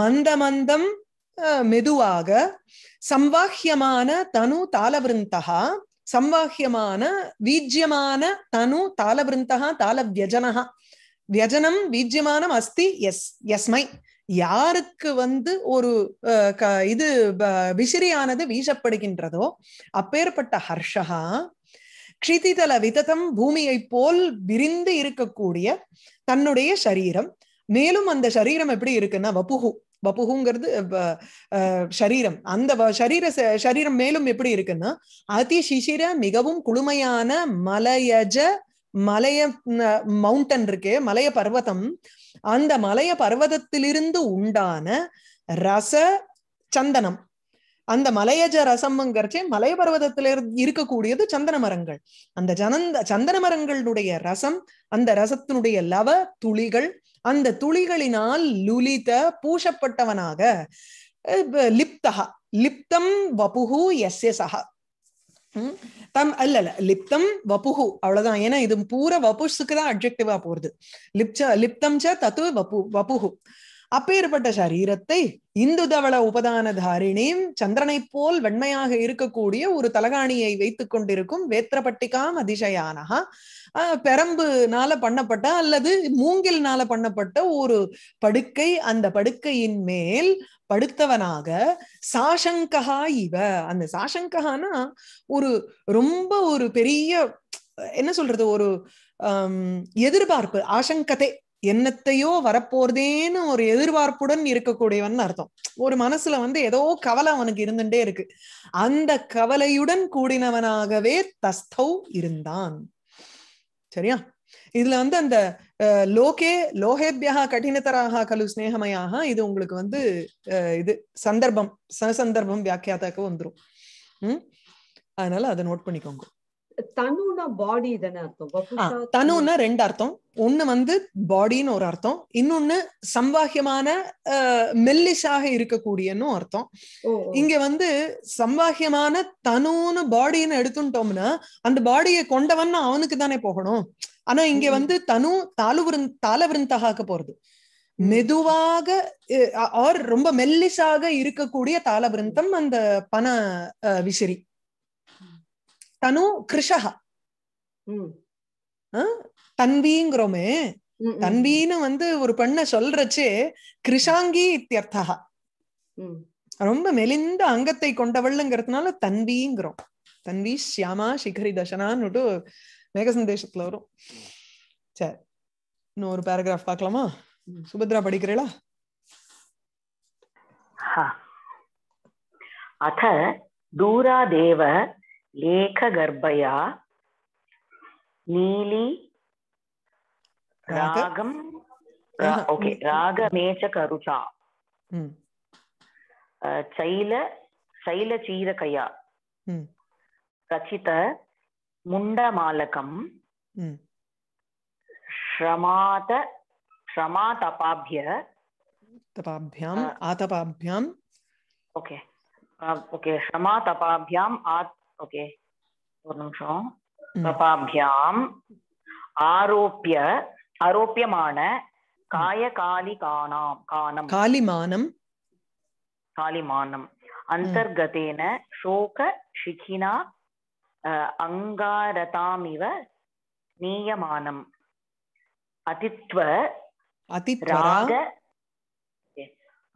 மந்த மந்தம் மெதுவாக சம்வாஹ்யமான தனு தாளவிருந்தகா சம்வாஹ்யமான வீஜ்யமான தனு தாளவிருந்தகா தாளவியஜனகா வியஜனம் வீஜ்யமானம் அஸ்தி எஸ் எஸ்மை யாருக்கு வந்து ஒரு இது விசிறியானது வீசப்படுகின்றதோ அப்பேற்பட்ட ஹர்ஷா க்ஷிதிதல விததம் பூமியை போல் விரிந்து இருக்கக்கூடிய தன்னுடைய சரீரம் மேலும் அந்த சரீரம் எப்படி இருக்குன்னா வபுகு வபுகுங்கிறது சரீரம் அந்த சரீர சரீரம் மேலும் எப்படி இருக்குன்னா அதி சிசிர மிகவும் குளுமையான மலையஜ மலைய மவுண்டன் இருக்கு மலைய பர்வதம் அந்த மலைய பர்வதத்திலிருந்து உண்டான ரச சந்தனம் அந்த மலையஜ ரசம்ங்கிறச்சே மலைய பர்வதத்தில இருக்கக்கூடியது சந்தன மரங்கள் அந்த ஜனந்த சந்தன மரங்களுடைய ரசம் அந்த ரசத்தினுடைய லவ துளிகள் அந்த துளிகளினால் லுலித பூஷப்பட்டவனாக லிப்தகா லிப்தம் வபுகு எஸ் சகா தம் அல்ல அல்ல லிப்தம் வப்புஹு அவ்வளவுதான் ஏன்னா இது பூரா வபுஷுக்கு தான் அப்ஜெக்டிவா போறது லிப்ச லிப்தம் ச தத்து வப்பு வப்புஹு அப்பேற்பட்ட சரீரத்தை இந்து தவள உபதான தாரிணியும் சந்திரனை போல் வெண்மையாக இருக்கக்கூடிய ஒரு தலகாணியை வைத்துக் கொண்டிருக்கும் வேத்திரப்பட்டிகாம் அதிசயானஹா பெரம்புனால பண்ணப்பட்ட அல்லது மூங்கில்னால பண்ணப்பட்ட ஒரு படுக்கை அந்த படுக்கையின் மேல் படுத்தவனாக சாசங்கஹா இவ அந்த சாசங்கஹானா ஒரு ரொம்ப ஒரு பெரிய என்ன சொல்றது ஒரு எதிர்பார்ப்பு ஆசங்கத்தை என்னத்தையோ வரப்போறதேன்னு ஒரு எதிர்பார்ப்புடன் இருக்கக்கூடியவன் அர்த்தம் ஒரு மனசுல வந்து ஏதோ கவலை அவனுக்கு இருந்துட்டே இருக்கு அந்த கவலையுடன் கூடினவனாகவே தஸ்தௌ இருந்தான் சரியா இதுல வந்து அந்த லோகே லோகேபியா கடினத்தராக கலு ஸ்நேகமயாக இது உங்களுக்கு வந்து இது சந்தர்ப்பம் சந்தர்ப்பம் வியாக்கியாத்தாக்க வந்துடும் அதனால அதை நோட் பண்ணிக்கோங்க தனுனா பாடி தானே அர்த்தம் தனுன்னா ரெண்டு அர்த்தம் ஒண்ணு வந்து பாடின்னு ஒரு அர்த்தம் இன்னொன்னு சம்பாகியமான மெல்லிஷாக இருக்கக்கூடியன்னு அர்த்தம் இங்க வந்து சம்பாகியமான தனுன்னு பாடின்னு எடுத்துட்டோம்னா அந்த பாடியை கொண்டவன் அவனுக்கு தானே போகணும் ஆனா இங்க வந்து தனு தாலுவிருந் தாளவிருந்தகாக்க போறது மெதுவாக ஆர் ரொம்ப மெல்லிஷாக இருக்கக்கூடிய தாளவிருந்தம் அந்த பண விசிறி தனு கிருஷகா தன்வீங்கிறோமே தன்வின்னு வந்து ஒரு பெண்ண சொல்றச்சு கிருஷாங்கி இத்தியர்த்தா ரொம்ப மெலிந்த அங்கத்தை கொண்டவள்ங்கிறதுனால தன்விங்கிறோம் தன்வி சியாமா சிகரி தசனான்னு மேக சந்தேஷத்துல வரும் சரி இன்னும் ஒரு பேராகிராஃப் பார்க்கலாமா சுபத்ரா படிக்கிறீளா அத தூராதேவ லேखगर्भया नीली रागं ओके रागमेचकरुषा चैल शैलचीरकया रचित मुण्डमालकं श्रमात श्रमातपाभ्य तपाभ्याम् आतपाभ्याम् ओके ओके श्रमातपाभ्याम् आत् ஓகே ஒரு நிமிஷம் பிரபாபியாம் ஆரோப்பிய ஆரோப்பியமான காய காலி காணாம் காணம் காலிமானம் காலிமானம் அந்தர்கதேன சோக சிகினா அங்காரதாமிவ நீயமானம் அதித்வ அதித்வராக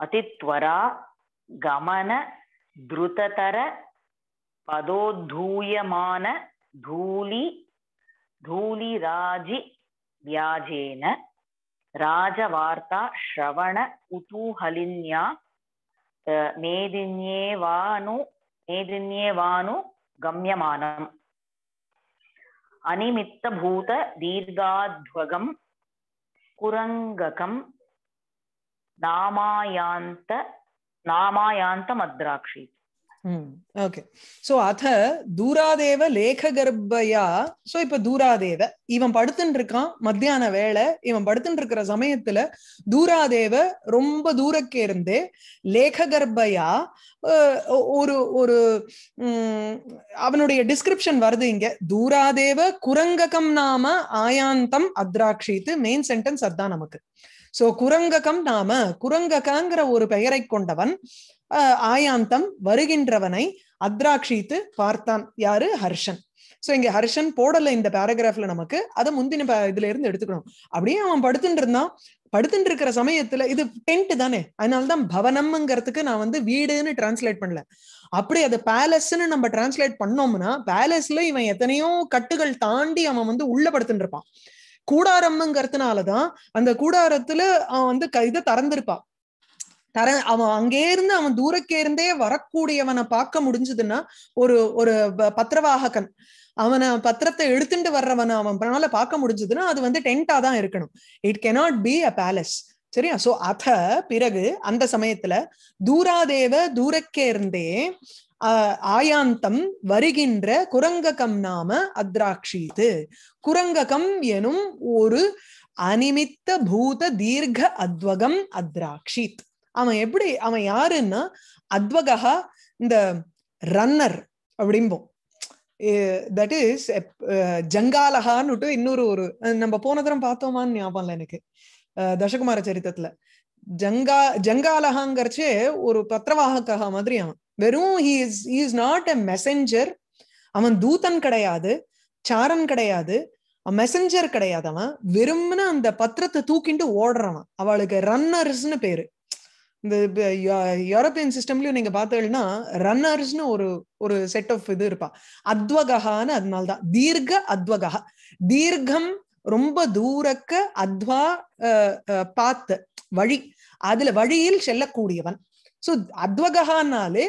அதித்வரா கமன துருததர பதோத்தூயமான தூலி தூலிராஜி வியாஜேன ராஜவார்த்தா ஸ்ரவண குதூஹலின்யா மேதின்யேவானு மேதின்யேவானு கம்யமானம் அனிமித்தபூத தீர்காத்வகம் குரங்ககம் நாமாயாந்த நாமாயாந்த மத்ராட்சி ஓகே சோ அத தூராதேவ லேக கர்ப்பையா சோ இப்ப தூராதேவ இவன் படுத்துட்டு இருக்கான் மத்தியான வேலை இவன் படுத்துட்டு இருக்கிற சமயத்துல தூராதேவ ரொம்ப தூரக்கே இருந்து லேக கர்ப்பையா ஒரு ஒரு அவனுடைய டிஸ்கிரிப்ஷன் வருது இங்க தூராதேவ குரங்ககம் நாம ஆயாந்தம் அத்ராட்சித்து மெயின் சென்டென்ஸ் அதுதான் நமக்கு சோ குரங்ககம் நாம குரங்ககங்கிற ஒரு பெயரை கொண்டவன் ஆயாந்தம் வருகின்றவனை அத்ராட்சித்து பார்த்தான் யாரு ஹர்ஷன் சோ இங்க ஹர்ஷன் போடல இந்த பேராகிராஃப்ல நமக்கு அதை முந்தின இதுல இருந்து எடுத்துக்கணும் அப்படியே அவன் படுத்துட்டு இருந்தான் படுத்துட்டு இருக்கிற சமயத்துல இது டென்ட் தானே அதனாலதான் பவனம்ங்கிறதுக்கு நான் வந்து வீடுன்னு டிரான்ஸ்லேட் பண்ணல அப்படி அது பேலஸ்ன்னு நம்ம டிரான்ஸ்லேட் பண்ணோம்னா பேலஸ்ல இவன் எத்தனையோ கட்டுகள் தாண்டி அவன் வந்து உள்ள படுத்துட்டு இருப்பான் கூடாரம்ங்கிறதுனாலதான் அந்த கூடாரத்துல அவன் வந்து இதை திறந்திருப்பான் தர அவன் அங்கே இருந்து அவன் தூரக்கே இருந்தே வரக்கூடியவனை பார்க்க முடிஞ்சதுன்னா ஒரு ஒரு பத்திரவாககன் அவனை பத்திரத்தை எடுத்துட்டு வர்றவனை அவன் பார்க்க முடிஞ்சதுன்னா அது வந்து டென்டா தான் இருக்கணும் it cannot be a palace சரியா சோ அத பிறகு அந்த சமயத்துல தூராதேவ தூரக்கே இருந்தே ஆயாந்தம் வருகின்ற குரங்ககம் நாம அத்ராட்சீத்து குரங்ககம் எனும் ஒரு அனிமித்த பூத தீர்க்க அத்வகம் அத்ராட்சித் அவன் எப்படி அவன் யாருன்னா அத்வகா இந்த ரன்னர் அப்படிம்போம் தட் இஸ் ஜங்காலஹான்னுட்டு இன்னொரு ஒரு நம்ம போன தரம் பார்த்தோமான்னு ஞாபகம் இல்லை எனக்கு தசகுமார சரித்திரத்துல ஜங்கா ஜங்காலகாங்கிறச்சே ஒரு பத்திரவாகக்காக மாதிரி அவன் வெறும் he is not a messenger அவன் தூதன் கிடையாது சாரன் கிடையாது மெசஞ்சர் கிடையாது அவன் வெறும்னு அந்த பத்திரத்தை தூக்கிட்டு ஓடுறவன் அவளுக்கு ரன்னர்ஸ்னு பேரு இந்த யூரோப்பியன் சிஸ்டம்லயும் நீங்க பார்த்தீங்கன்னா ரன்னர்ஸ்னு ஒரு ஒரு செட் ஆஃப் இது இருப்பா அத்வகஹான்னு அதனால்தான் தீர்க்க அத்வகஹா தீர்க்கம் ரொம்ப தூரக்க அத்வா பாத்து வழி அதுல வழியில் செல்லக்கூடியவன் சோ அத்வகஹானாலே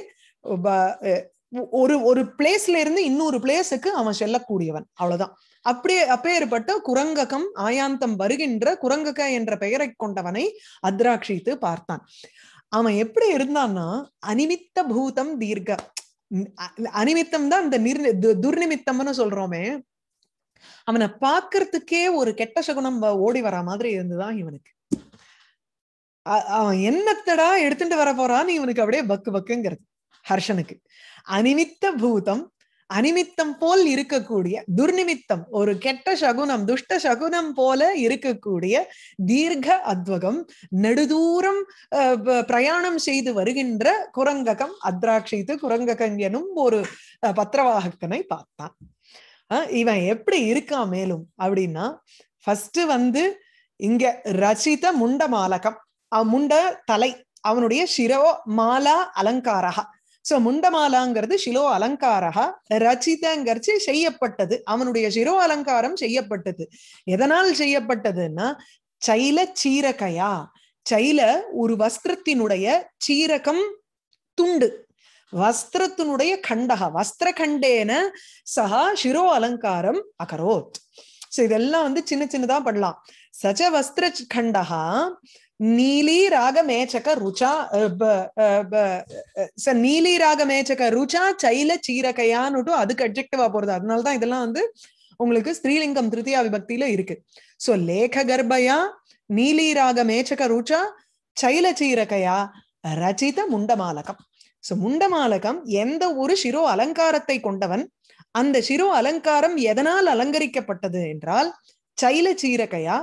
ஒரு ஒரு பிளேஸ்ல இருந்து இன்னொரு பிளேஸுக்கு அவன் செல்லக்கூடியவன் அவ்வளவுதான் அப்படியே அப்பேற்பட்ட குரங்ககம் ஆயாந்தம் வருகின்ற குரங்கக என்ற பெயரை கொண்டவனை அத்ராட்சித்து பார்த்தான் அவன் எப்படி இருந்தான்னா அனிமித்த பூதம் தீர்க்க அனிமித்தம் தான் இந்த நிர் துர்நிமித்தம்னு சொல்றோமே அவனை பாக்குறதுக்கே ஒரு கெட்ட சகுனம் ஓடி வரா மாதிரி இருந்துதான் இவனுக்கு அவன் என்னத்தடா எடுத்துட்டு வர போறான்னு இவனுக்கு அப்படியே பக்கு பக்குங்கிறது ஹர்ஷனுக்கு அனிமித்த பூதம் அனிமித்தம் போல் இருக்கக்கூடிய துர்நிமித்தம் ஒரு கெட்ட சகுனம் துஷ்ட சகுனம் போல இருக்கக்கூடிய தீர்க்க அத்வகம் நெடுதூரம் பிரயாணம் செய்து வருகின்ற குரங்ககம் அத்ராட்சித்து குரங்ககம் எனும் ஒரு பத்திரவாகக்கனை பார்த்தான் இவன் எப்படி இருக்கான் மேலும் அப்படின்னா ஃபர்ஸ்ட் வந்து இங்க ரச்சித முண்ட மாலகம் முண்ட தலை அவனுடைய சிரோ மாலா அலங்காரகா சோ முண்டமாலாங்கிறது சிலோ அலங்காரா ரச்சிதங்கிறச்சு செய்யப்பட்டது அவனுடைய சிரோ அலங்காரம் செய்யப்பட்டது எதனால் செய்யப்பட்டதுன்னா சைல சீரகையா சைல ஒரு வஸ்திரத்தினுடைய சீரகம் துண்டு வஸ்திரத்தினுடைய கண்டக வஸ்திர கண்டேன சஹா ஷிரோ அலங்காரம் அகரோத் சோ இதெல்லாம் வந்து சின்ன சின்னதா பண்ணலாம் சஜ வஸ்திர கண்டகா நீலி ராகமேச்சக ருச்சா நீலி ராகமேச்சக ருச்சா சைல சீரகையான்னுட்டு அதுக்கு அப்ஜெக்டிவா போறது அதனாலதான் இதெல்லாம் வந்து உங்களுக்கு ஸ்ரீலிங்கம் திருத்தியா விபக்தியில இருக்கு சோ லேக கர்ப்பயா நீலி மேச்சக ருச்சா சைல சீரகையா ரச்சித முண்டமாலகம் சோ முண்டமாலகம் எந்த ஒரு சிரோ அலங்காரத்தை கொண்டவன் அந்த சிரோ அலங்காரம் எதனால் அலங்கரிக்கப்பட்டது என்றால் சைல சீரகையா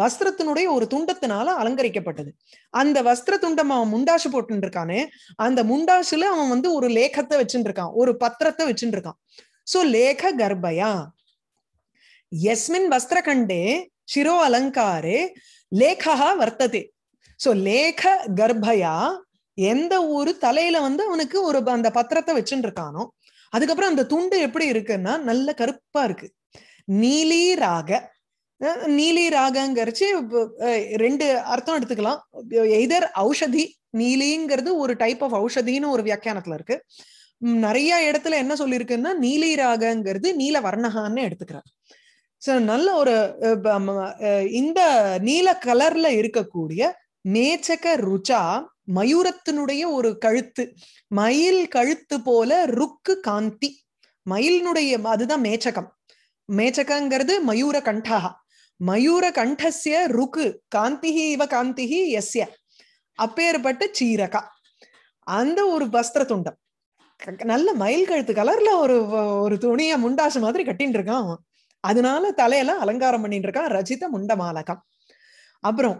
வஸ்திரத்தினுடைய ஒரு துண்டத்தினால அலங்கரிக்கப்பட்டது அந்த வஸ்திர துண்டம் அவன் முண்டாசு போட்டு இருக்கானே அந்த முண்டாசுல அவன் வந்து ஒரு லேகத்தை வச்சுட்டு இருக்கான் ஒரு பத்திரத்தை வச்சுட்டு இருக்கான் சோ லேக கர்ப்பயா எஸ்மின் கண்டே சிரோ அலங்காரே லேகா வர்த்ததே சோ லேக கர்ப்பயா எந்த ஒரு தலையில வந்து அவனுக்கு ஒரு அந்த பத்திரத்தை வச்சுட்டு இருக்கானோ அதுக்கப்புறம் அந்த துண்டு எப்படி இருக்குன்னா நல்ல கருப்பா இருக்கு நீலி ராக நீலி ராகங்கிறச்சு ரெண்டு அர்த்தம் எடுத்துக்கலாம் எய்தர் ஔஷதி நீலிங்கிறது ஒரு டைப் ஆஃப் ஔஷதின்னு ஒரு வியாக்கியானத்துல இருக்கு நிறைய இடத்துல என்ன சொல்லியிருக்குன்னா நீலி ராகங்கிறது நீல வர்ணகான்னு எடுத்துக்கிறார் ஸோ நல்ல ஒரு இந்த நீல கலர்ல இருக்கக்கூடிய நேச்சக ருச்சா மயூரத்தினுடைய ஒரு கழுத்து மயில் கழுத்து போல ருக்கு காந்தி மயிலினுடைய அதுதான் மேச்சகம் மேச்சகங்கிறது மயூர கண்டாகா மயூர கண்டசிய ருக்கு காந்திஹி இவ காந்திஹி எஸ்ய அப்பேற்பட்ட சீரகா அந்த ஒரு வஸ்திர துண்டம் நல்ல மயில் கழுத்து கலர்ல ஒரு ஒரு துணிய முண்டாசு மாதிரி கட்டின்னு இருக்கான் அவன் அதனால தலையெல்லாம் அலங்காரம் பண்ணிட்டு இருக்கான் ரஜித முண்டமாலகம் அப்புறம்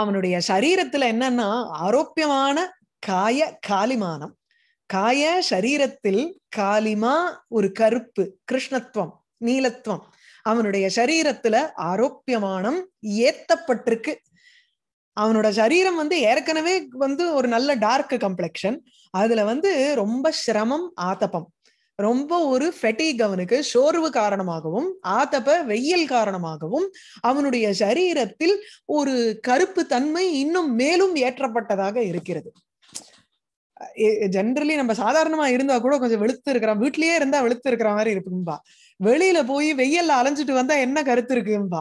அவனுடைய சரீரத்துல என்னன்னா ஆரோக்கியமான காய காலிமானம் காய சரீரத்தில் காலிமா ஒரு கருப்பு கிருஷ்ணத்துவம் நீலத்துவம் அவனுடைய சரீரத்துல ஆரோக்கியமானம் ஏத்தப்பட்டிருக்கு அவனோட சரீரம் வந்து ஏற்கனவே வந்து ஒரு நல்ல டார்க் கம்ப்ளெக்ஷன் அதுல வந்து ரொம்ப சிரமம் ஆத்தப்பம் ரொம்ப ஒரு ஃபெட்டிக் அவனுக்கு சோர்வு காரணமாகவும் ஆத்தப்ப வெயில் காரணமாகவும் அவனுடைய சரீரத்தில் ஒரு கருப்பு தன்மை இன்னும் மேலும் ஏற்றப்பட்டதாக இருக்கிறது ஜென்ரலி நம்ம சாதாரணமா இருந்தா கூட கொஞ்சம் வெளுத்து இருக்கிறான் வீட்லயே இருந்தா வெளுத்து இருக்கிற மாதிரி இருக்கும்பா வெளியில போய் வெயில்ல அலைஞ்சிட்டு வந்தா என்ன கருத்து இருக்கும்பா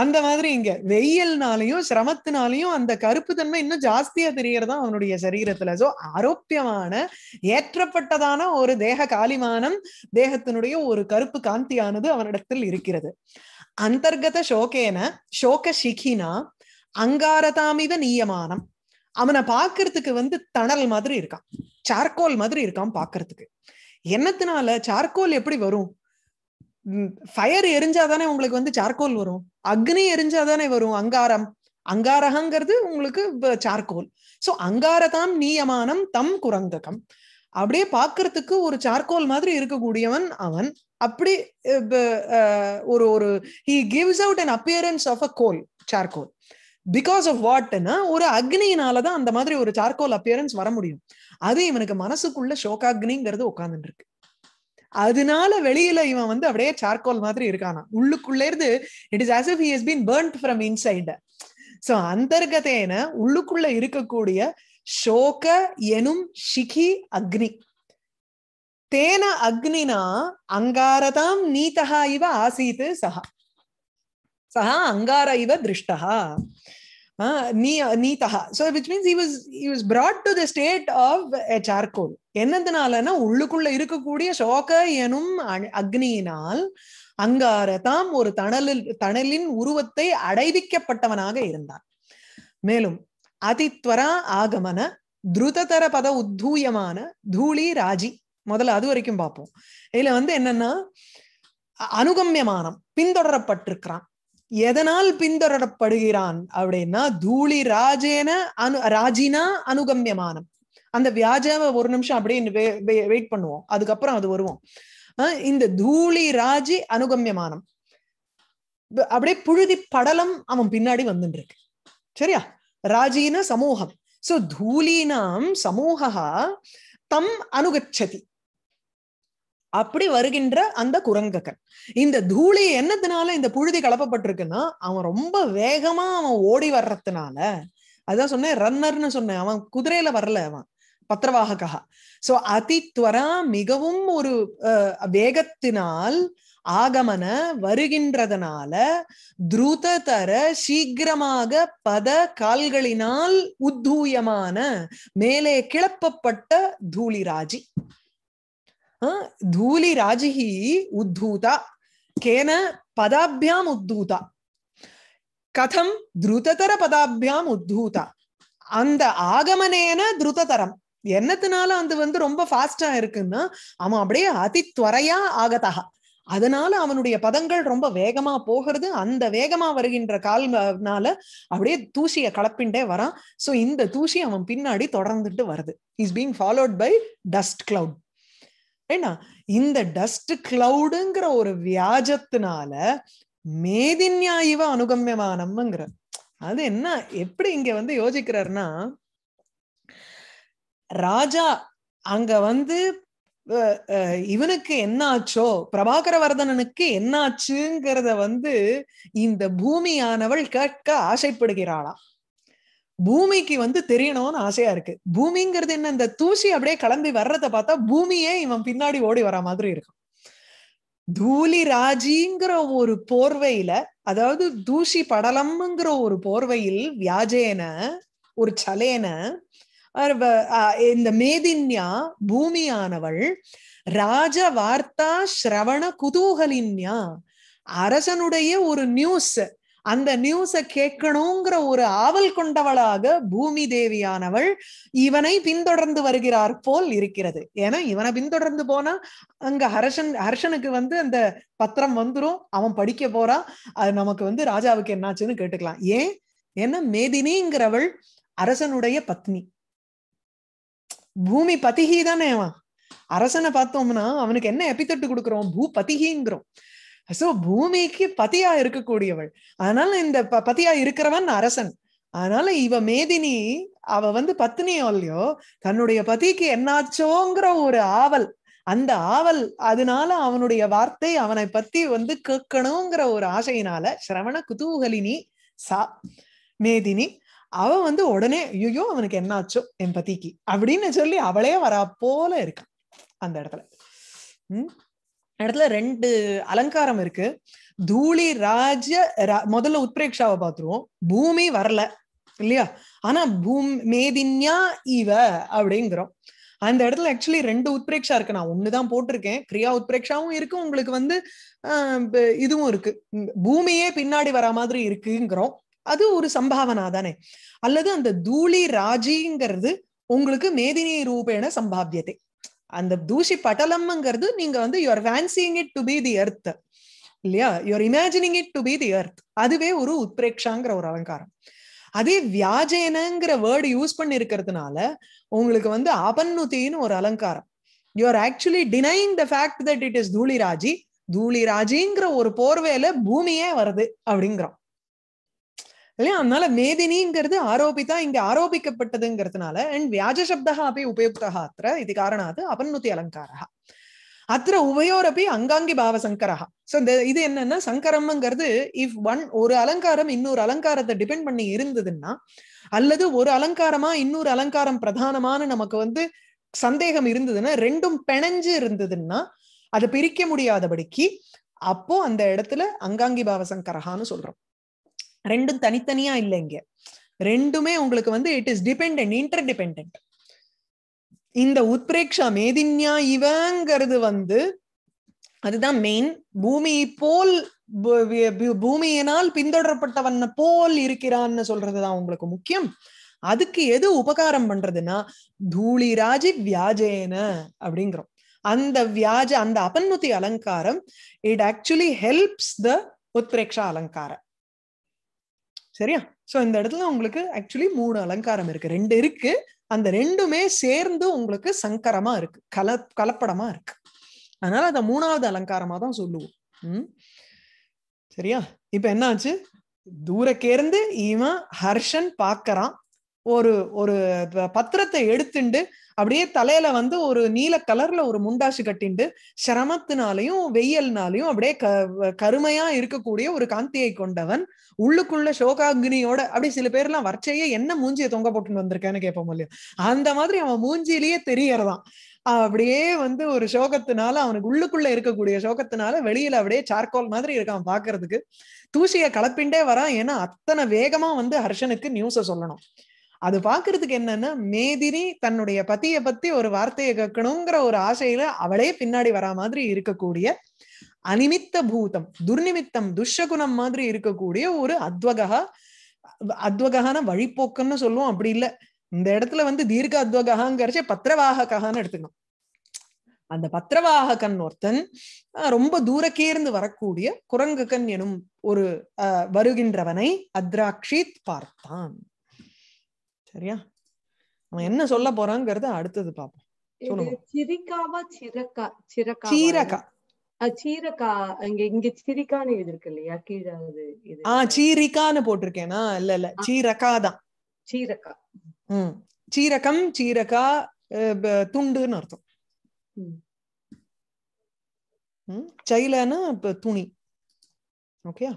அந்த மாதிரி இங்க வெயில்னாலையும் சிரமத்தினாலையும் அந்த கருப்பு தன்மை இன்னும் ஜாஸ்தியா தெரியறதா அவனுடைய சரீரத்துல சோ ஆரோக்கியமான ஏற்றப்பட்டதான ஒரு தேக காலிமானம் தேகத்தினுடைய ஒரு கருப்பு காந்தியானது அவனிடத்தில் இருக்கிறது அந்தர்கத ஷோகேன ஷோக சிகினா அங்காரதாமித நீயமானம் அவனை பாக்குறதுக்கு வந்து தணல் மாதிரி இருக்கான் சார்கோல் மாதிரி இருக்கான் பாக்குறதுக்கு என்னத்தினால சார்கோல் எப்படி வரும் ஃபயர் எரிஞ்சாதானே உங்களுக்கு வந்து சார்கோல் வரும் அக்னி எரிஞ்சாதானே வரும் அங்காரம் அங்காரகங்கிறது உங்களுக்கு சார்கோல் சோ அங்காரதாம் நீயமானம் தம் குரங்ககம் அப்படியே பாக்குறதுக்கு ஒரு சார்கோல் மாதிரி இருக்கக்கூடியவன் அவன் அப்படி ஒரு ஒரு he gives out an appearance of a coal charcoal because of வாட்னா ஒரு அக்னியினாலதான் அந்த மாதிரி ஒரு சார்கோல் அப்பியரன்ஸ் வர முடியும் அது இவனுக்கு மனசுக்குள்ள சோகாக்னிங்கிறது உட்காந்துட்டு இருக்கு அதனால வெளியில இவன் வந்து அப்படியே சார்கோல் மாதிரி இருக்கானா உள்ளுக்குள்ளே இருந்து it is as if his been burnt from inside so அந்தர்கதேன உள்ளுக்குள்ள இருக்கக்கூடிய ஷோக எனும் ஷிகி அக்னி தேன அக்னினா அங்காரதாம் நீதா இவ ஆசீத்து சஹா சஹா அங்கார இவ திருஷ்டா நீதகா so which means was if is brought to the state of a charcoal என்னதுனாலன்னா உள்ளுக்குள்ள இருக்கக்கூடிய சோக எனும் அக்னியினால் அங்காரதாம் ஒரு தணலில் தணலின் உருவத்தை அடைவிக்கப்பட்டவனாக இருந்தான் மேலும் அதித்வரா ஆகமன துருததர பத உத்தூயமான தூளி ராஜி முதல்ல அது வரைக்கும் பார்ப்போம் இதுல வந்து என்னன்னா அனுகமியமானம் பின்தொடரப்பட்டிருக்கிறான் எதனால் பின்தொடரப்படுகிறான் அப்படின்னா தூளி ராஜேன அனு ராஜினா அனுகமியமானம் அந்த வியாஜாவை ஒரு நிமிஷம் அப்படியே வெயிட் பண்ணுவோம் அதுக்கப்புறம் அது வருவோம் இந்த தூளி ராஜி அனுகமியமானம் அப்படியே புழுதி படலம் அவன் பின்னாடி வந்துட்டு இருக்கு சரியா ராஜீன சமூகம் சோ தூலீனாம் சமூக தம் அனுகச்சதி அப்படி வருகின்ற அந்த குரங்கக்கன் இந்த தூளி என்னத்தினால இந்த புழுதி கலப்பப்பட்டிருக்குன்னா அவன் ரொம்ப வேகமா அவன் ஓடி வர்றதுனால அதான் சொன்னேன் ரன்னர்னு சொன்னேன் அவன் குதிரையில வரல அவன் பத்திரவாககா சோ அதித்வரா மிகவும் ஒரு வேகத்தினால் ஆகமன வருகின்றதனால தர சீக்கிரமாக பத கால்களினால் உத்தூயமான மேலே கிளப்பப்பட்ட தூளிராஜி ராஜிஹி उद्धूता கேன பதாபியாம் उद्धूता கதம் துருததர பதாபியாம் உத்தூதா அந்த ஆகமனேன துருததரம் என்னத்தினால அது வந்து ரொம்ப ஃபாஸ்டா இருக்குன்னா அவன் அப்படியே அதித்வரையா ஆகதா அதனால அவனுடைய பதங்கள் ரொம்ப வேகமா போகிறது அந்த வேகமா வருகின்ற கால்னால அப்படியே தூசியை கலப்பிண்டே வரான் சோ இந்த தூசி அவன் பின்னாடி தொடர்ந்துட்டு வருது is being followed by dust cloud ஏன்னா இந்த டஸ்ட் கிளவுடுங்கிற ஒரு வியாஜத்தினால மேதின்யாயிவ அனுகமியமானம்ங்கிற அது என்ன எப்படி இங்க வந்து யோசிக்கிறாருன்னா ராஜா அங்க வந்து இவனுக்கு என்னாச்சோ பிரபாகர பிரபாகரவர்தனனுக்கு என்ன வந்து இந்த பூமியானவள் கேட்க ஆசைப்படுகிறாளா பூமிக்கு வந்து தெரியணும்னு ஆசையா இருக்கு பூமிங்கிறது என்ன இந்த தூசி அப்படியே கிளம்பி வர்றத பார்த்தா பூமியே இவன் பின்னாடி ஓடி வர மாதிரி இருக்கும் தூலி ராஜிங்கிற ஒரு போர்வையில அதாவது தூசி படலம்ங்கிற ஒரு போர்வையில் வியாஜேன ஒரு சலேன இந்த மேதின்யா பூமியானவள் ராஜ வார்த்தா ஸ்ரவண குதூகலின்யா அரசனுடைய ஒரு நியூஸ் அந்த நியூஸ கேட்கணுங்கிற ஒரு ஆவல் கொண்டவளாக பூமி தேவியானவள் இவனை பின்தொடர்ந்து வருகிறார் போல் இருக்கிறது ஏன்னா இவனை பின்தொடர்ந்து போனா அங்க ஹர்ஷன் ஹர்ஷனுக்கு வந்து அந்த பத்திரம் வந்துரும் அவன் படிக்க போறான் அது நமக்கு வந்து ராஜாவுக்கு என்னாச்சுன்னு கேட்டுக்கலாம் ஏன் ஏன்னா மேதினிங்கிறவள் அரசனுடைய பத்னி பூமி பதிகி தானே அவன் அரசனை பார்த்தோம்னா அவனுக்கு என்ன எப்பித்தட்டு கொடுக்குறோம் பூ பதிகிங்கிறோம் சோ பூமிக்கு பதியா இருக்கக்கூடியவள் அதனால இந்த ப பதியா இருக்கிறவன் அரசன் அதனால இவ மேதினி அவ வந்து பத்னியோ இல்லையோ தன்னுடைய பதிக்கு என்னாச்சோங்கிற ஒரு ஆவல் அந்த ஆவல் அதனால அவனுடைய வார்த்தை அவனை பத்தி வந்து கேட்கணுங்கிற ஒரு ஆசையினால சிரவண குதூகலினி சா மேதினி அவ வந்து உடனே ஐயோ அவனுக்கு என்னாச்சோ என் பதிக்கு அப்படின்னு சொல்லி அவளே வரா போல இருக்கான் அந்த இடத்துல உம் இடத்துல ரெண்டு அலங்காரம் இருக்கு தூளி ராஜ முதல்ல உத்பிரேக்ஷாவை பார்த்துருவோம் பூமி வரல இல்லையா ஆனா பூம் மேதின்யா இவ அப்படிங்கிறோம் அந்த இடத்துல ஆக்சுவலி ரெண்டு உத்பிரேக்ஷா இருக்கு நான் ஒண்ணுதான் போட்டிருக்கேன் கிரியா உத்பிரேக்ஷாவும் இருக்கு உங்களுக்கு வந்து இதுவும் இருக்கு பூமியே பின்னாடி வரா மாதிரி இருக்குங்கிறோம் அது ஒரு சம்பாவனா தானே அல்லது அந்த தூளி ராஜிங்கிறது உங்களுக்கு மேதினி ரூபேன சம்பாவியத்தை அந்த தூசி பட்டலம்ங்கிறது நீங்க வந்து your fancying it to be the earth இல்லையா your imagining it to be the earth அதுவே ஒரு உத்பிரேக்ஷாங்கிற ஒரு அலங்காரம் அதே வியாஜேனங்கிற வேர்டு யூஸ் பண்ணி இருக்கிறதுனால உங்களுக்கு வந்து அபன்னுத்தின்னு ஒரு அலங்காரம் you are actually denying the fact that it is தூளிராஜி தூளிராஜிங்கிற ஒரு போர்வையில பூமியே வருது அப்படிங்கிறோம் இல்லையா அதனால மேதினிங்கிறது ஆரோபிதா இங்க ஆரோபிக்கப்பட்டதுங்கிறதுனால அண்ட் வியாஜசப்தா அப்படி உபயுக்தா அத்த இது காரணாத் அபன்னுத்தி அலங்காரா அத்த உபயோரப்பி அங்காங்கி பாவசங்கரா சோ இந்த இது என்னன்னா சங்கரம்ங்கிறது இஃப் ஒன் ஒரு அலங்காரம் இன்னொரு அலங்காரத்தை டிபெண்ட் பண்ணி இருந்ததுன்னா அல்லது ஒரு அலங்காரமா இன்னொரு அலங்காரம் பிரதானமான நமக்கு வந்து சந்தேகம் இருந்ததுன்னா ரெண்டும் பிணைஞ்சு இருந்ததுன்னா அதை பிரிக்க முடியாதபடிக்கு அப்போ அந்த இடத்துல அங்காங்கி பாவசங்கரஹான்னு சொல்றோம் ரெண்டும் தனித்தனியா இல்லை இங்க ரெண்டுமே உங்களுக்கு வந்து இட் இஸ் டிபெண்ட் இன்டர்டிபெண்ட் இந்த உத்ரேக்ஷா மேதின்யா இவங்கிறது வந்து அதுதான் மெயின் பூமி போல் பூமியினால் பின்தொடரப்பட்டவன் போல் இருக்கிறான்னு சொல்றதுதான் உங்களுக்கு முக்கியம் அதுக்கு எது உபகாரம் பண்றதுன்னா தூளி ராஜி வியாஜேன அப்படிங்கிறோம் அந்த வியாஜ அந்த அபன்முத்தி அலங்காரம் இட் ஆக்சுவலி ஹெல்ப்ஸ் த உத்ரேக்ஷா அலங்காரம் சரியா சோ இந்த இடத்துல உங்களுக்கு ஆக்சுவலி மூணு அலங்காரம் இருக்கு ரெண்டு இருக்கு அந்த ரெண்டுமே சேர்ந்து உங்களுக்கு சங்கரமா இருக்கு கல கலப்படமா இருக்கு அதனால அதை மூணாவது அலங்காரமா தான் சொல்லுவோம் உம் சரியா இப்ப என்னாச்சு தூரக்கேர்ந்து இவன் ஹர்ஷன் பாக்குறான் ஒரு ஒரு பத்திரத்தை எடுத்துண்டு அப்படியே தலையில வந்து ஒரு நீல கலர்ல ஒரு முண்டாசு கட்டிண்டு சிரமத்தினாலையும் வெயில்னாலையும் அப்படியே க கருமையா இருக்கக்கூடிய ஒரு காந்தியை கொண்டவன் உள்ளுக்குள்ள சோகாகினியோட அப்படி சில பேர் எல்லாம் வர்ச்சையே என்ன மூஞ்சியை தொங்க போட்டுன்னு வந்திருக்கேன்னு கேட்போம் இல்லையா அந்த மாதிரி அவன் மூஞ்சியிலேயே தெரியறதான் அப்படியே வந்து ஒரு சோகத்தினால அவனுக்கு உள்ளுக்குள்ள இருக்கக்கூடிய சோகத்தினால வெளியில அப்படியே சார்கோல் மாதிரி இருக்கான் பாக்குறதுக்கு தூசியை கலப்பிண்டே வரான் ஏன்னா அத்தனை வேகமா வந்து ஹர்ஷனுக்கு நியூஸை சொல்லணும் அது பாக்குறதுக்கு என்னன்னா மேதினி தன்னுடைய பத்திய பத்தி ஒரு வார்த்தையை கேட்கணுங்கிற ஒரு ஆசையில அவளே பின்னாடி வரா மாதிரி இருக்கக்கூடிய அனிமித்த பூதம் துர்நிமித்தம் துஷகுணம் மாதிரி இருக்கக்கூடிய ஒரு அத்வகா அத்வகான வழிப்போக்குன்னு சொல்லுவோம் அப்படி இல்ல இந்த இடத்துல வந்து தீர்க்க அத்வகங்கிறச்சே பத்திரவாகக்கான்னு எடுத்துக்கணும் அந்த கண் ஒருத்தன் ரொம்ப தூரக்கேர்ந்து வரக்கூடிய குரங்கு கண் எனும் ஒரு வருகின்றவனை அத்ராட்சித் பார்த்தான் சரியா அவன் என்ன சொல்ல போறாங்கிறத அடுத்தது பாப்போம் சிரிக்காவா சிரக்கா சிரக்கா சீரக்கா இங்க இங்க இல்ல இல்ல துண்டுன்னு அர்த்தம் சைலன்னா துணி ஓகே